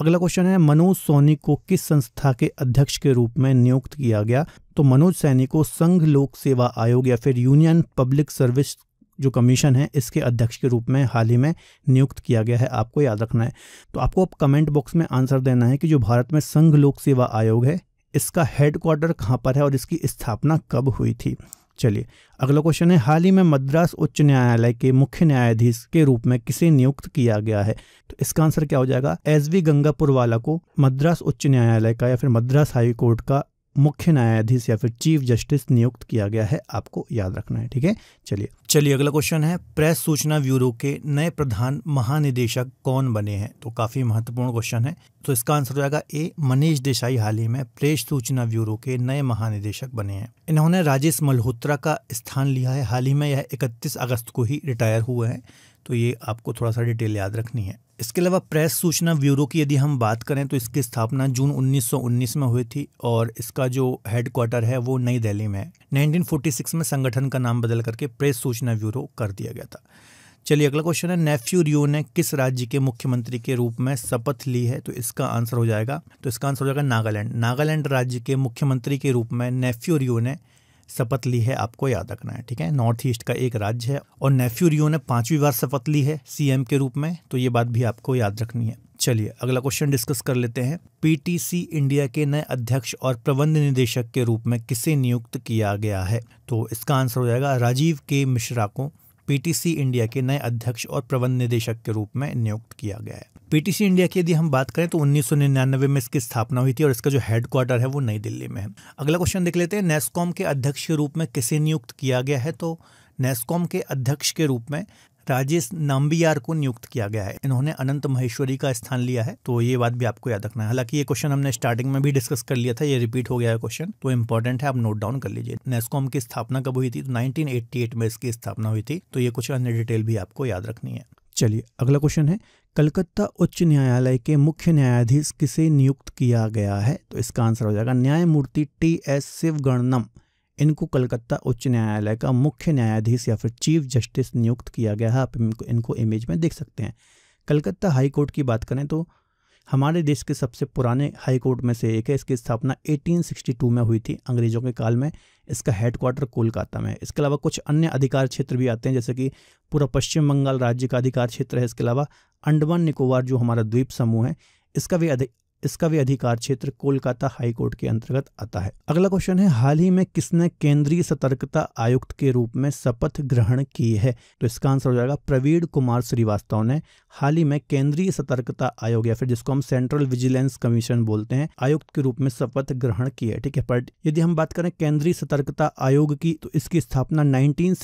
अगला क्वेश्चन है मनोज सोनी को किस संस्था के अध्यक्ष के रूप में नियुक्त किया गया तो मनोज सैनी को संघ लोक सेवा आयोग या फिर यूनियन पब्लिक सर्विस जो कमीशन है इसके अध्यक्ष के रूप में हाल ही में नियुक्त किया गया है आपको याद रखना है तो आपको अब कमेंट बॉक्स में आंसर देना है कि जो भारत में संघ लोक सेवा आयोग है इसका हेडक्वार्टर कहाँ पर है और इसकी स्थापना कब हुई थी चलिए अगला क्वेश्चन है हाल ही में मद्रास उच्च न्यायालय के मुख्य न्यायाधीश के रूप में किसे नियुक्त किया गया है तो इसका आंसर क्या हो जाएगा एस वी गंगापुर वाला को मद्रास उच्च न्यायालय का या फिर मद्रास हाई कोर्ट का मुख्य न्यायाधीश या फिर चीफ जस्टिस नियुक्त किया गया है आपको याद रखना है ठीक है चलिए चलिए अगला क्वेश्चन है प्रेस सूचना ब्यूरो के नए प्रधान महानिदेशक कौन बने हैं तो काफी महत्वपूर्ण क्वेश्चन है तो इसका आंसर हो जाएगा ए मनीष देसाई हाल ही में प्रेस सूचना ब्यूरो के नए महानिदेशक बने हैं इन्होंने राजेश मल्होत्रा का स्थान लिया है हाल ही में यह इकतीस अगस्त को ही रिटायर हुए हैं तो ये आपको थोड़ा सा डिटेल याद रखनी है इसके अलावा प्रेस सूचना ब्यूरो की यदि हम बात करें तो इसकी स्थापना जून 1919 में हुई थी और इसका जो हेडक्वार्टर है वो नई दिल्ली में है 1946 में संगठन का नाम बदल करके प्रेस सूचना ब्यूरो कर दिया गया था चलिए अगला क्वेश्चन है नेफ्यू रियो ने किस राज्य के मुख्यमंत्री के रूप में शपथ ली है तो इसका आंसर हो जाएगा तो इसका आंसर हो जाएगा नागालैंड नागालैंड राज्य के मुख्यमंत्री के रूप में नेफ्यू रियो ने शपथ ली है आपको याद रखना है ठीक है नॉर्थ ईस्ट का एक राज्य है और नेफ्यू रियो ने पांचवी बार शपथ ली है सीएम के रूप में तो ये बात भी आपको याद रखनी है चलिए अगला क्वेश्चन डिस्कस कर लेते हैं पीटीसी इंडिया के नए अध्यक्ष और प्रबंध निदेशक के रूप में किसे नियुक्त किया गया है तो इसका आंसर हो जाएगा राजीव के मिश्रा को पीटीसी इंडिया के नए अध्यक्ष और प्रबंध निदेशक के रूप में नियुक्त किया गया है पीटीसी इंडिया की यदि हम बात करें तो 1999 में इसकी स्थापना हुई थी और इसका जो हेडक्वार्टर है वो नई दिल्ली में है अगला क्वेश्चन देख लेते हैं नेस्कॉम के अध्यक्ष के रूप में किसे नियुक्त किया गया है तो नेस्कॉम के अध्यक्ष के रूप में राजेश नाम्बियार को नियुक्त किया गया है इन्होंने अनंत महेश्वरी का स्थान लिया है तो ये बात भी आपको याद रखना है हालांकि ये क्वेश्चन हमने स्टार्टिंग में भी डिस्कस कर लिया था ये रिपीट हो गया है क्वेश्चन तो इंपॉर्टेंट है आप नोट डाउन कर लीजिए नेस्कॉम की स्थापना कब हुई थी तो 1988 में इसकी स्थापना हुई थी तो ये कुछ अन्य डिटेल भी आपको याद रखनी है चलिए अगला क्वेश्चन है कलकत्ता उच्च न्यायालय के मुख्य न्यायाधीश किसे नियुक्त किया गया है तो इसका आंसर हो जाएगा न्यायमूर्ति टी एस शिवगणनम इनको कलकत्ता उच्च न्यायालय का मुख्य न्यायाधीश या फिर चीफ जस्टिस नियुक्त किया गया है आप इनको इनको इमेज में देख सकते हैं कलकत्ता हाई कोर्ट की बात करें तो हमारे देश के सबसे पुराने हाई कोर्ट में से एक है इसकी स्थापना 1862 में हुई थी अंग्रेज़ों के काल में इसका हेडक्वार्टर कोलकाता में इसके अलावा कुछ अन्य अधिकार क्षेत्र भी आते हैं जैसे कि पूरा पश्चिम बंगाल राज्य का अधिकार क्षेत्र है इसके अलावा अंडमान निकोबार जो हमारा द्वीप समूह है इसका भी इसका भी अधिकार क्षेत्र कोलकाता हाई कोर्ट के अंतर्गत आता है अगला क्वेश्चन है हाल ही में किसने केंद्रीय सतर्कता आयुक्त के रूप में शपथ ग्रहण की है तो इसका आंसर हो जाएगा प्रवीण कुमार श्रीवास्तव ने हाल ही में केंद्रीय सतर्कता आयोग या फिर जिसको हम सेंट्रल विजिलेंस कमीशन बोलते हैं आयुक्त के रूप में शपथ ग्रहण की है ठीक है बट यदि हम बात करें केंद्रीय सतर्कता आयोग की तो इसकी स्थापना नाइनटीन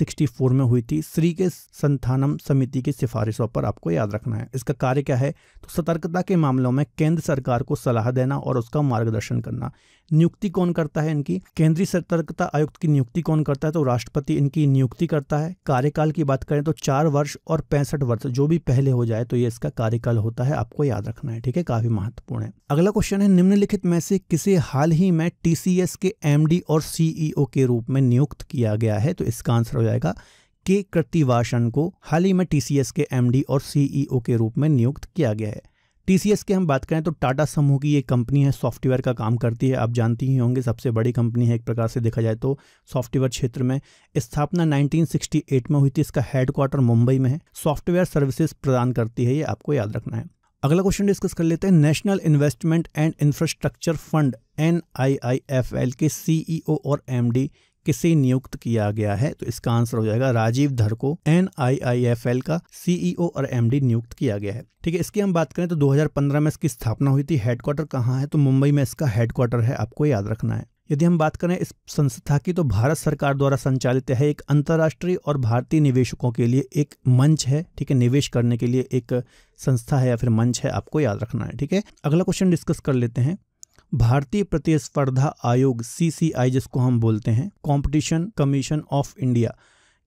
में हुई थी श्री के संथानम समिति की सिफारिशों पर आपको याद रखना है इसका कार्य क्या है तो सतर्कता के मामलों में केंद्र सरकार को सलाह देना और उसका मार्गदर्शन करना नियुक्ति कौन करता है इनकी केंद्रीय सतर्कता आयुक्त की नियुक्ति कौन करता है तो राष्ट्रपति इनकी नियुक्ति करता है कार्यकाल की बात करें तो चार वर्ष और पैंसठ वर्ष जो भी पहले हो जाए तो ये इसका कार्यकाल होता है आपको याद रखना है ठीक है काफी महत्वपूर्ण है अगला क्वेश्चन है निम्नलिखित में से किसे हाल ही में टीसीएस के एम और सीईओ e के रूप में नियुक्त किया गया है तो इसका आंसर हो जाएगा के कृतिवासन को हाल ही में टीसीएस के एमडी और सीईओ e के रूप में नियुक्त किया गया है टीसीएस की हम बात करें तो टाटा समूह की ये कंपनी है सॉफ्टवेयर का काम करती है आप जानती ही होंगे सबसे बड़ी कंपनी है एक प्रकार से देखा जाए तो सॉफ्टवेयर क्षेत्र में स्थापना 1968 में हुई थी इसका हेडक्वार्टर मुंबई में है सॉफ्टवेयर सर्विसेज प्रदान करती है ये आपको याद रखना है अगला क्वेश्चन डिस्कस कर लेते हैं national investment and infrastructure fund N के सीईओ e और एमडी किसे नियुक्त किया गया है तो इसका आंसर हो जाएगा राजीव धर को एन का सीईओ e और एमडी नियुक्त किया गया है ठीक है इसकी हम बात करें तो 2015 में इसकी स्थापना हुई थी हेडक्वार्टर कहाँ है तो मुंबई में इसका हेडक्वार्टर है आपको याद रखना है यदि हम बात करें इस संस्था की तो भारत सरकार द्वारा संचालित है एक अंतर्राष्ट्रीय और भारतीय निवेशकों के लिए एक मंच है ठीक है निवेश करने के लिए एक संस्था है या फिर मंच है आपको याद रखना है ठीक है अगला क्वेश्चन डिस्कस कर लेते हैं भारतीय प्रतिस्पर्धा आयोग सीसीआई जिसको हम बोलते हैं कंपटीशन कमीशन ऑफ इंडिया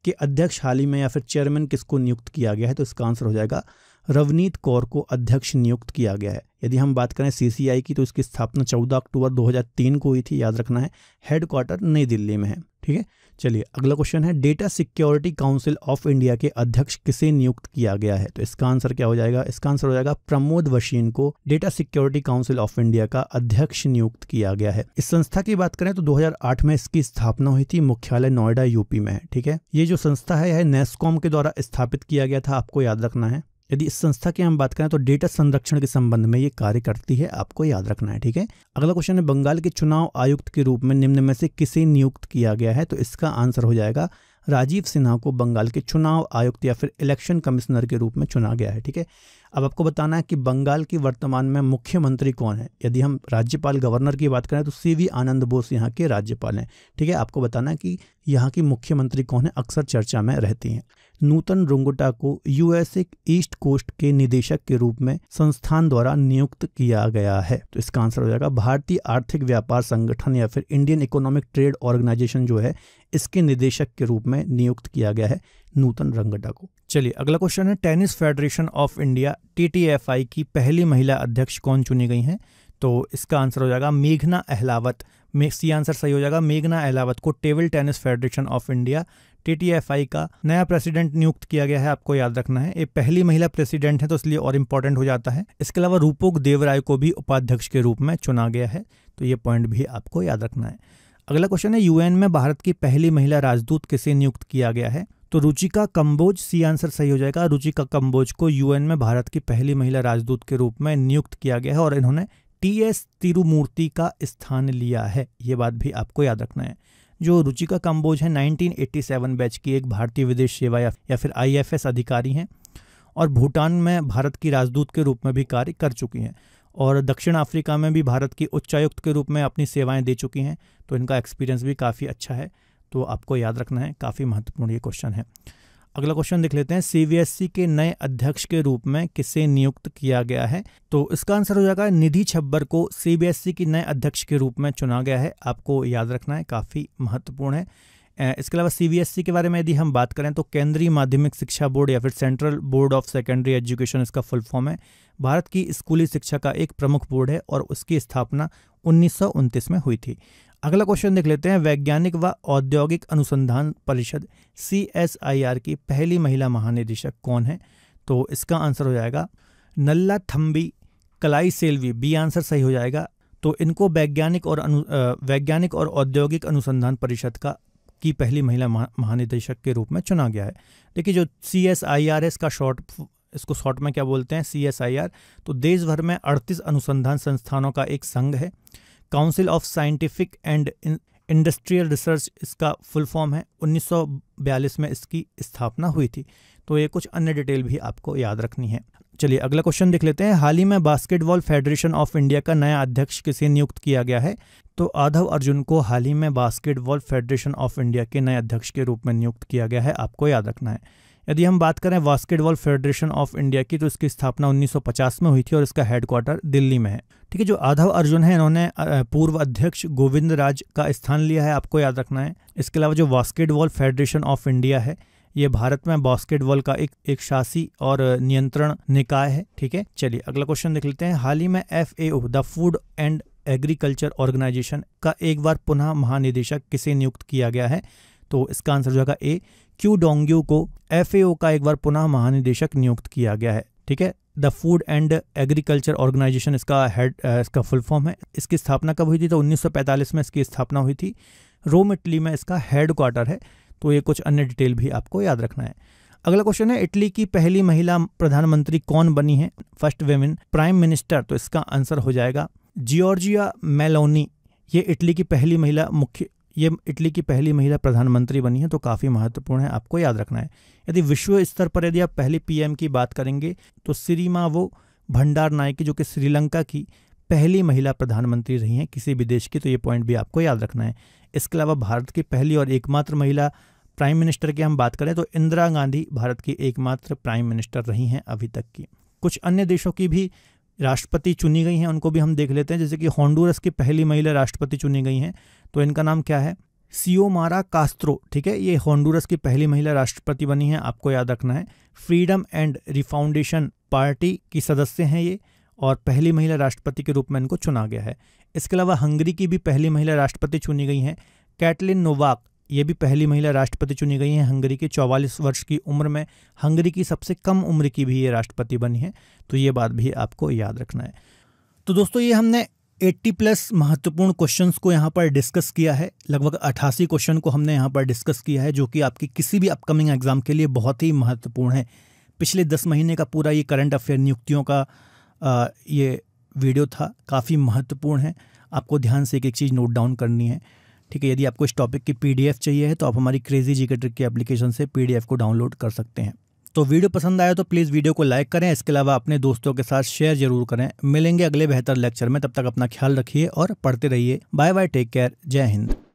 के अध्यक्ष हाल ही में या फिर चेयरमैन किसको नियुक्त किया गया है तो इसका आंसर हो जाएगा रवनीत कौर को अध्यक्ष नियुक्त किया गया है यदि हम बात करें सीसीआई की तो इसकी स्थापना 14 अक्टूबर 2003 को हुई थी याद रखना है हेडक्वार्टर नई दिल्ली में है ठीक है चलिए अगला क्वेश्चन है data security council of India के अध्यक्ष किसे नियुक्त किया गया है तो इसका आंसर क्या हो जाएगा इसका आंसर हो जाएगा प्रमोद वशीन को data security council of India का अध्यक्ष नियुक्त किया गया है इस संस्था की बात करें तो 2008 में इसकी स्थापना हुई थी मुख्यालय नोएडा यूपी में ठीक है ये जो संस्था है यह नेस्कॉम के द्वारा स्थापित किया गया था आपको याद रखना है यदि इस संस्था की हम बात करें तो डेटा संरक्षण के संबंध में ये कार्य करती है आपको याद रखना है ठीक है अगला क्वेश्चन है बंगाल के चुनाव आयुक्त के रूप में निम्न में से किसे नियुक्त किया गया है तो इसका आंसर हो जाएगा राजीव सिन्हा को बंगाल के चुनाव आयुक्त या फिर इलेक्शन कमिश्नर के रूप में चुना गया है ठीक है अब आपको बताना है कि बंगाल की वर्तमान में मुख्यमंत्री कौन है यदि हम राज्यपाल गवर्नर की बात करें तो सी वी आनंद बोस यहाँ के राज्यपाल हैं ठीक है आपको बताना है कि यहाँ की मुख्यमंत्री कौन है अक्सर चर्चा में रहती हैं नूतन रोंगोटा को यूएसए ईस्ट कोस्ट के निदेशक के रूप में संस्थान द्वारा नियुक्त किया गया है तो इसका आंसर हो जाएगा भारतीय आर्थिक व्यापार संगठन या फिर इंडियन इकोनॉमिक ट्रेड ऑर्गेनाइजेशन जो है इसके निदेशक के रूप में नियुक्त किया गया है नूतन रंगटा को चलिए अगला क्वेश्चन है tennis federation of India T की पहली महिला अध्यक्ष कौन चुनी गई हैं तो इसका आंसर हो जाएगा मेघना अहलावत सी आंसर सही हो जाएगा मेघना अहलावत को table tennis federation of India T का नया प्रेसिडेंट नियुक्त किया गया है आपको याद रखना है ये पहली महिला प्रेसिडेंट है तो इसलिए और इम्पोर्टेंट हो जाता है इसके अलावा रूपोक देवराय को भी उपाध्यक्ष के रूप में चुना गया है तो ये पॉइंट भी आपको याद रखना है अगला क्वेश्चन है यूएन में भारत की पहली महिला राजदूत किसे नियुक्त किया गया है तो रुचिका कंबोज सी आंसर सही हो जाएगा रुचिका कंबोज को यूएन में भारत की पहली महिला राजदूत के रूप में नियुक्त किया गया है और इन्होंने टी एस तिरुमूर्ति का स्थान लिया है ये बात भी आपको याद रखना है जो रुचिका कंबोज है 1987 बैच की एक भारतीय विदेश सेवा या, फिर आईएफएस अधिकारी हैं और भूटान में भारत की राजदूत के रूप में भी कार्य कर चुकी हैं और दक्षिण अफ्रीका में भी भारत की उच्चायुक्त के रूप में अपनी सेवाएं दे चुकी हैं तो इनका एक्सपीरियंस भी काफ़ी अच्छा है तो आपको याद रखना है काफ़ी महत्वपूर्ण ये क्वेश्चन है अगला क्वेश्चन देख लेते हैं सीबीएसई e के नए अध्यक्ष के रूप में किसे नियुक्त किया गया है तो इसका आंसर हो जाएगा निधि छब्बर को सीबीएसई e के नए अध्यक्ष के रूप में चुना गया है आपको याद रखना है काफ़ी महत्वपूर्ण है इसके अलावा सीबीएसई e के बारे में यदि हम बात करें तो केंद्रीय माध्यमिक शिक्षा बोर्ड या फिर central board of secondary education इसका फुल फॉर्म है भारत की स्कूली शिक्षा का एक प्रमुख बोर्ड है और उसकी स्थापना उन्नीस में हुई थी अगला क्वेश्चन देख लेते हैं वैज्ञानिक व औद्योगिक अनुसंधान परिषद सी की पहली महिला महानिदेशक कौन है तो इसका आंसर हो जाएगा नल्ला थम्बी कलाई सेल्वी बी आंसर सही हो जाएगा तो इनको वैज्ञानिक और अनु वैज्ञानिक और औद्योगिक अनुसंधान परिषद का की पहली महिला महानिदेशक के रूप में चुना गया है देखिए जो C S I R S का शॉर्ट इसको शॉर्ट में क्या बोलते हैं सी तो देश भर में अड़तीस अनुसंधान संस्थानों का एक संघ है council of scientific and industrial research इसका फुल फॉर्म है 1942 में इसकी स्थापना हुई थी तो ये कुछ अन्य डिटेल भी आपको याद रखनी है चलिए अगला क्वेश्चन देख लेते हैं हाल ही में बास्केटबॉल फेडरेशन ऑफ इंडिया का नया अध्यक्ष किसे नियुक्त किया गया है तो आधव अर्जुन को हाल ही में बास्केटबॉल फेडरेशन ऑफ इंडिया के नए अध्यक्ष के रूप में नियुक्त किया गया है आपको याद रखना है यदि हम बात करें बास्केटबॉल फेडरेशन ऑफ इंडिया की तो इसकी स्थापना 1950 में हुई थी और इसका हेडक्वार्टर दिल्ली में है ठीक है जो आधव अर्जुन है इन्होंने पूर्व अध्यक्ष गोविंद राज का स्थान लिया है आपको याद रखना है इसके अलावा जो बास्केटबॉल फेडरेशन ऑफ इंडिया है ये भारत में बास्केटबॉल का एक एक शासी और नियंत्रण निकाय है ठीक है चलिए अगला क्वेश्चन देख लेते हैं हाल ही में F the food and agriculture organisation का एक बार पुनः महानिदेशक किसे नियुक्त किया गया है तो इसका आंसर जो है ए क्यू डोंग्यू को एफ का एक बार पुनः महानिदेशक नियुक्त किया गया है ठीक है the food and agriculture organisation इसका हेड इसका फुल फॉर्म है इसकी स्थापना कब हुई थी तो 1945 में इसकी स्थापना हुई थी रोम इटली में इसका हेड क्वार्टर है तो ये कुछ अन्य डिटेल भी आपको याद रखना है अगला क्वेश्चन है इटली की पहली महिला प्रधानमंत्री कौन बनी है फर्स्ट वेमेन प्राइम मिनिस्टर तो इसका आंसर हो जाएगा जियोर्जिया मेलोनी ये इटली की पहली महिला मुख्य ये इटली की पहली महिला प्रधानमंत्री बनी है तो काफ़ी महत्वपूर्ण है आपको याद रखना है यदि विश्व स्तर पर यदि आप पहली पीएम की बात करेंगे तो सिरीमा वो भंडार नायकी जो कि श्रीलंका की पहली महिला प्रधानमंत्री रही हैं किसी भी देश की तो ये पॉइंट भी आपको याद रखना है इसके अलावा भारत की पहली और एकमात्र महिला प्राइम मिनिस्टर की हम बात करें तो इंदिरा गांधी भारत की एकमात्र प्राइम मिनिस्टर रही हैं अभी तक की कुछ अन्य देशों की भी राष्ट्रपति चुनी गई हैं उनको भी हम देख लेते हैं जैसे कि हॉन्डुरस की पहली महिला राष्ट्रपति चुनी गई हैं तो इनका नाम क्या है सियोमारा कास्त्रो ठीक है ये हॉन्डुरस की पहली महिला राष्ट्रपति बनी है आपको याद रखना है फ्रीडम एंड रिफाउंडेशन पार्टी की सदस्य हैं ये और पहली महिला राष्ट्रपति के रूप में इनको चुना गया है इसके अलावा हंगरी की भी पहली महिला राष्ट्रपति चुनी गई हैं कैटलिन नोवाक ये भी पहली महिला राष्ट्रपति चुनी गई हैं हंगरी की चौवालीस वर्ष की उम्र में हंगरी की सबसे कम उम्र की भी ये राष्ट्रपति बनी है तो ये बात भी आपको याद रखना है तो दोस्तों ये हमने 80 प्लस महत्वपूर्ण क्वेश्चंस को यहाँ पर डिस्कस किया है लगभग 88 क्वेश्चन को हमने यहाँ पर डिस्कस किया है जो कि आपकी किसी भी अपकमिंग एग्जाम के लिए बहुत ही महत्वपूर्ण है पिछले दस महीने का पूरा ये करंट अफेयर नियुक्तियों का आ, ये वीडियो था काफ़ी महत्वपूर्ण है आपको ध्यान से एक एक चीज़ नोट डाउन करनी है ठीक है यदि आपको इस टॉपिक की पी चाहिए है तो आप हमारी क्रेजी जी ट्रिक की एप्लीकेशन से पी को डाउनलोड कर सकते हैं तो वीडियो पसंद आया तो प्लीज़ वीडियो को लाइक करें इसके अलावा अपने दोस्तों के साथ शेयर जरूर करें मिलेंगे अगले बेहतर लेक्चर में तब तक अपना ख्याल रखिए और पढ़ते रहिए बाय बाय टेक केयर जय हिंद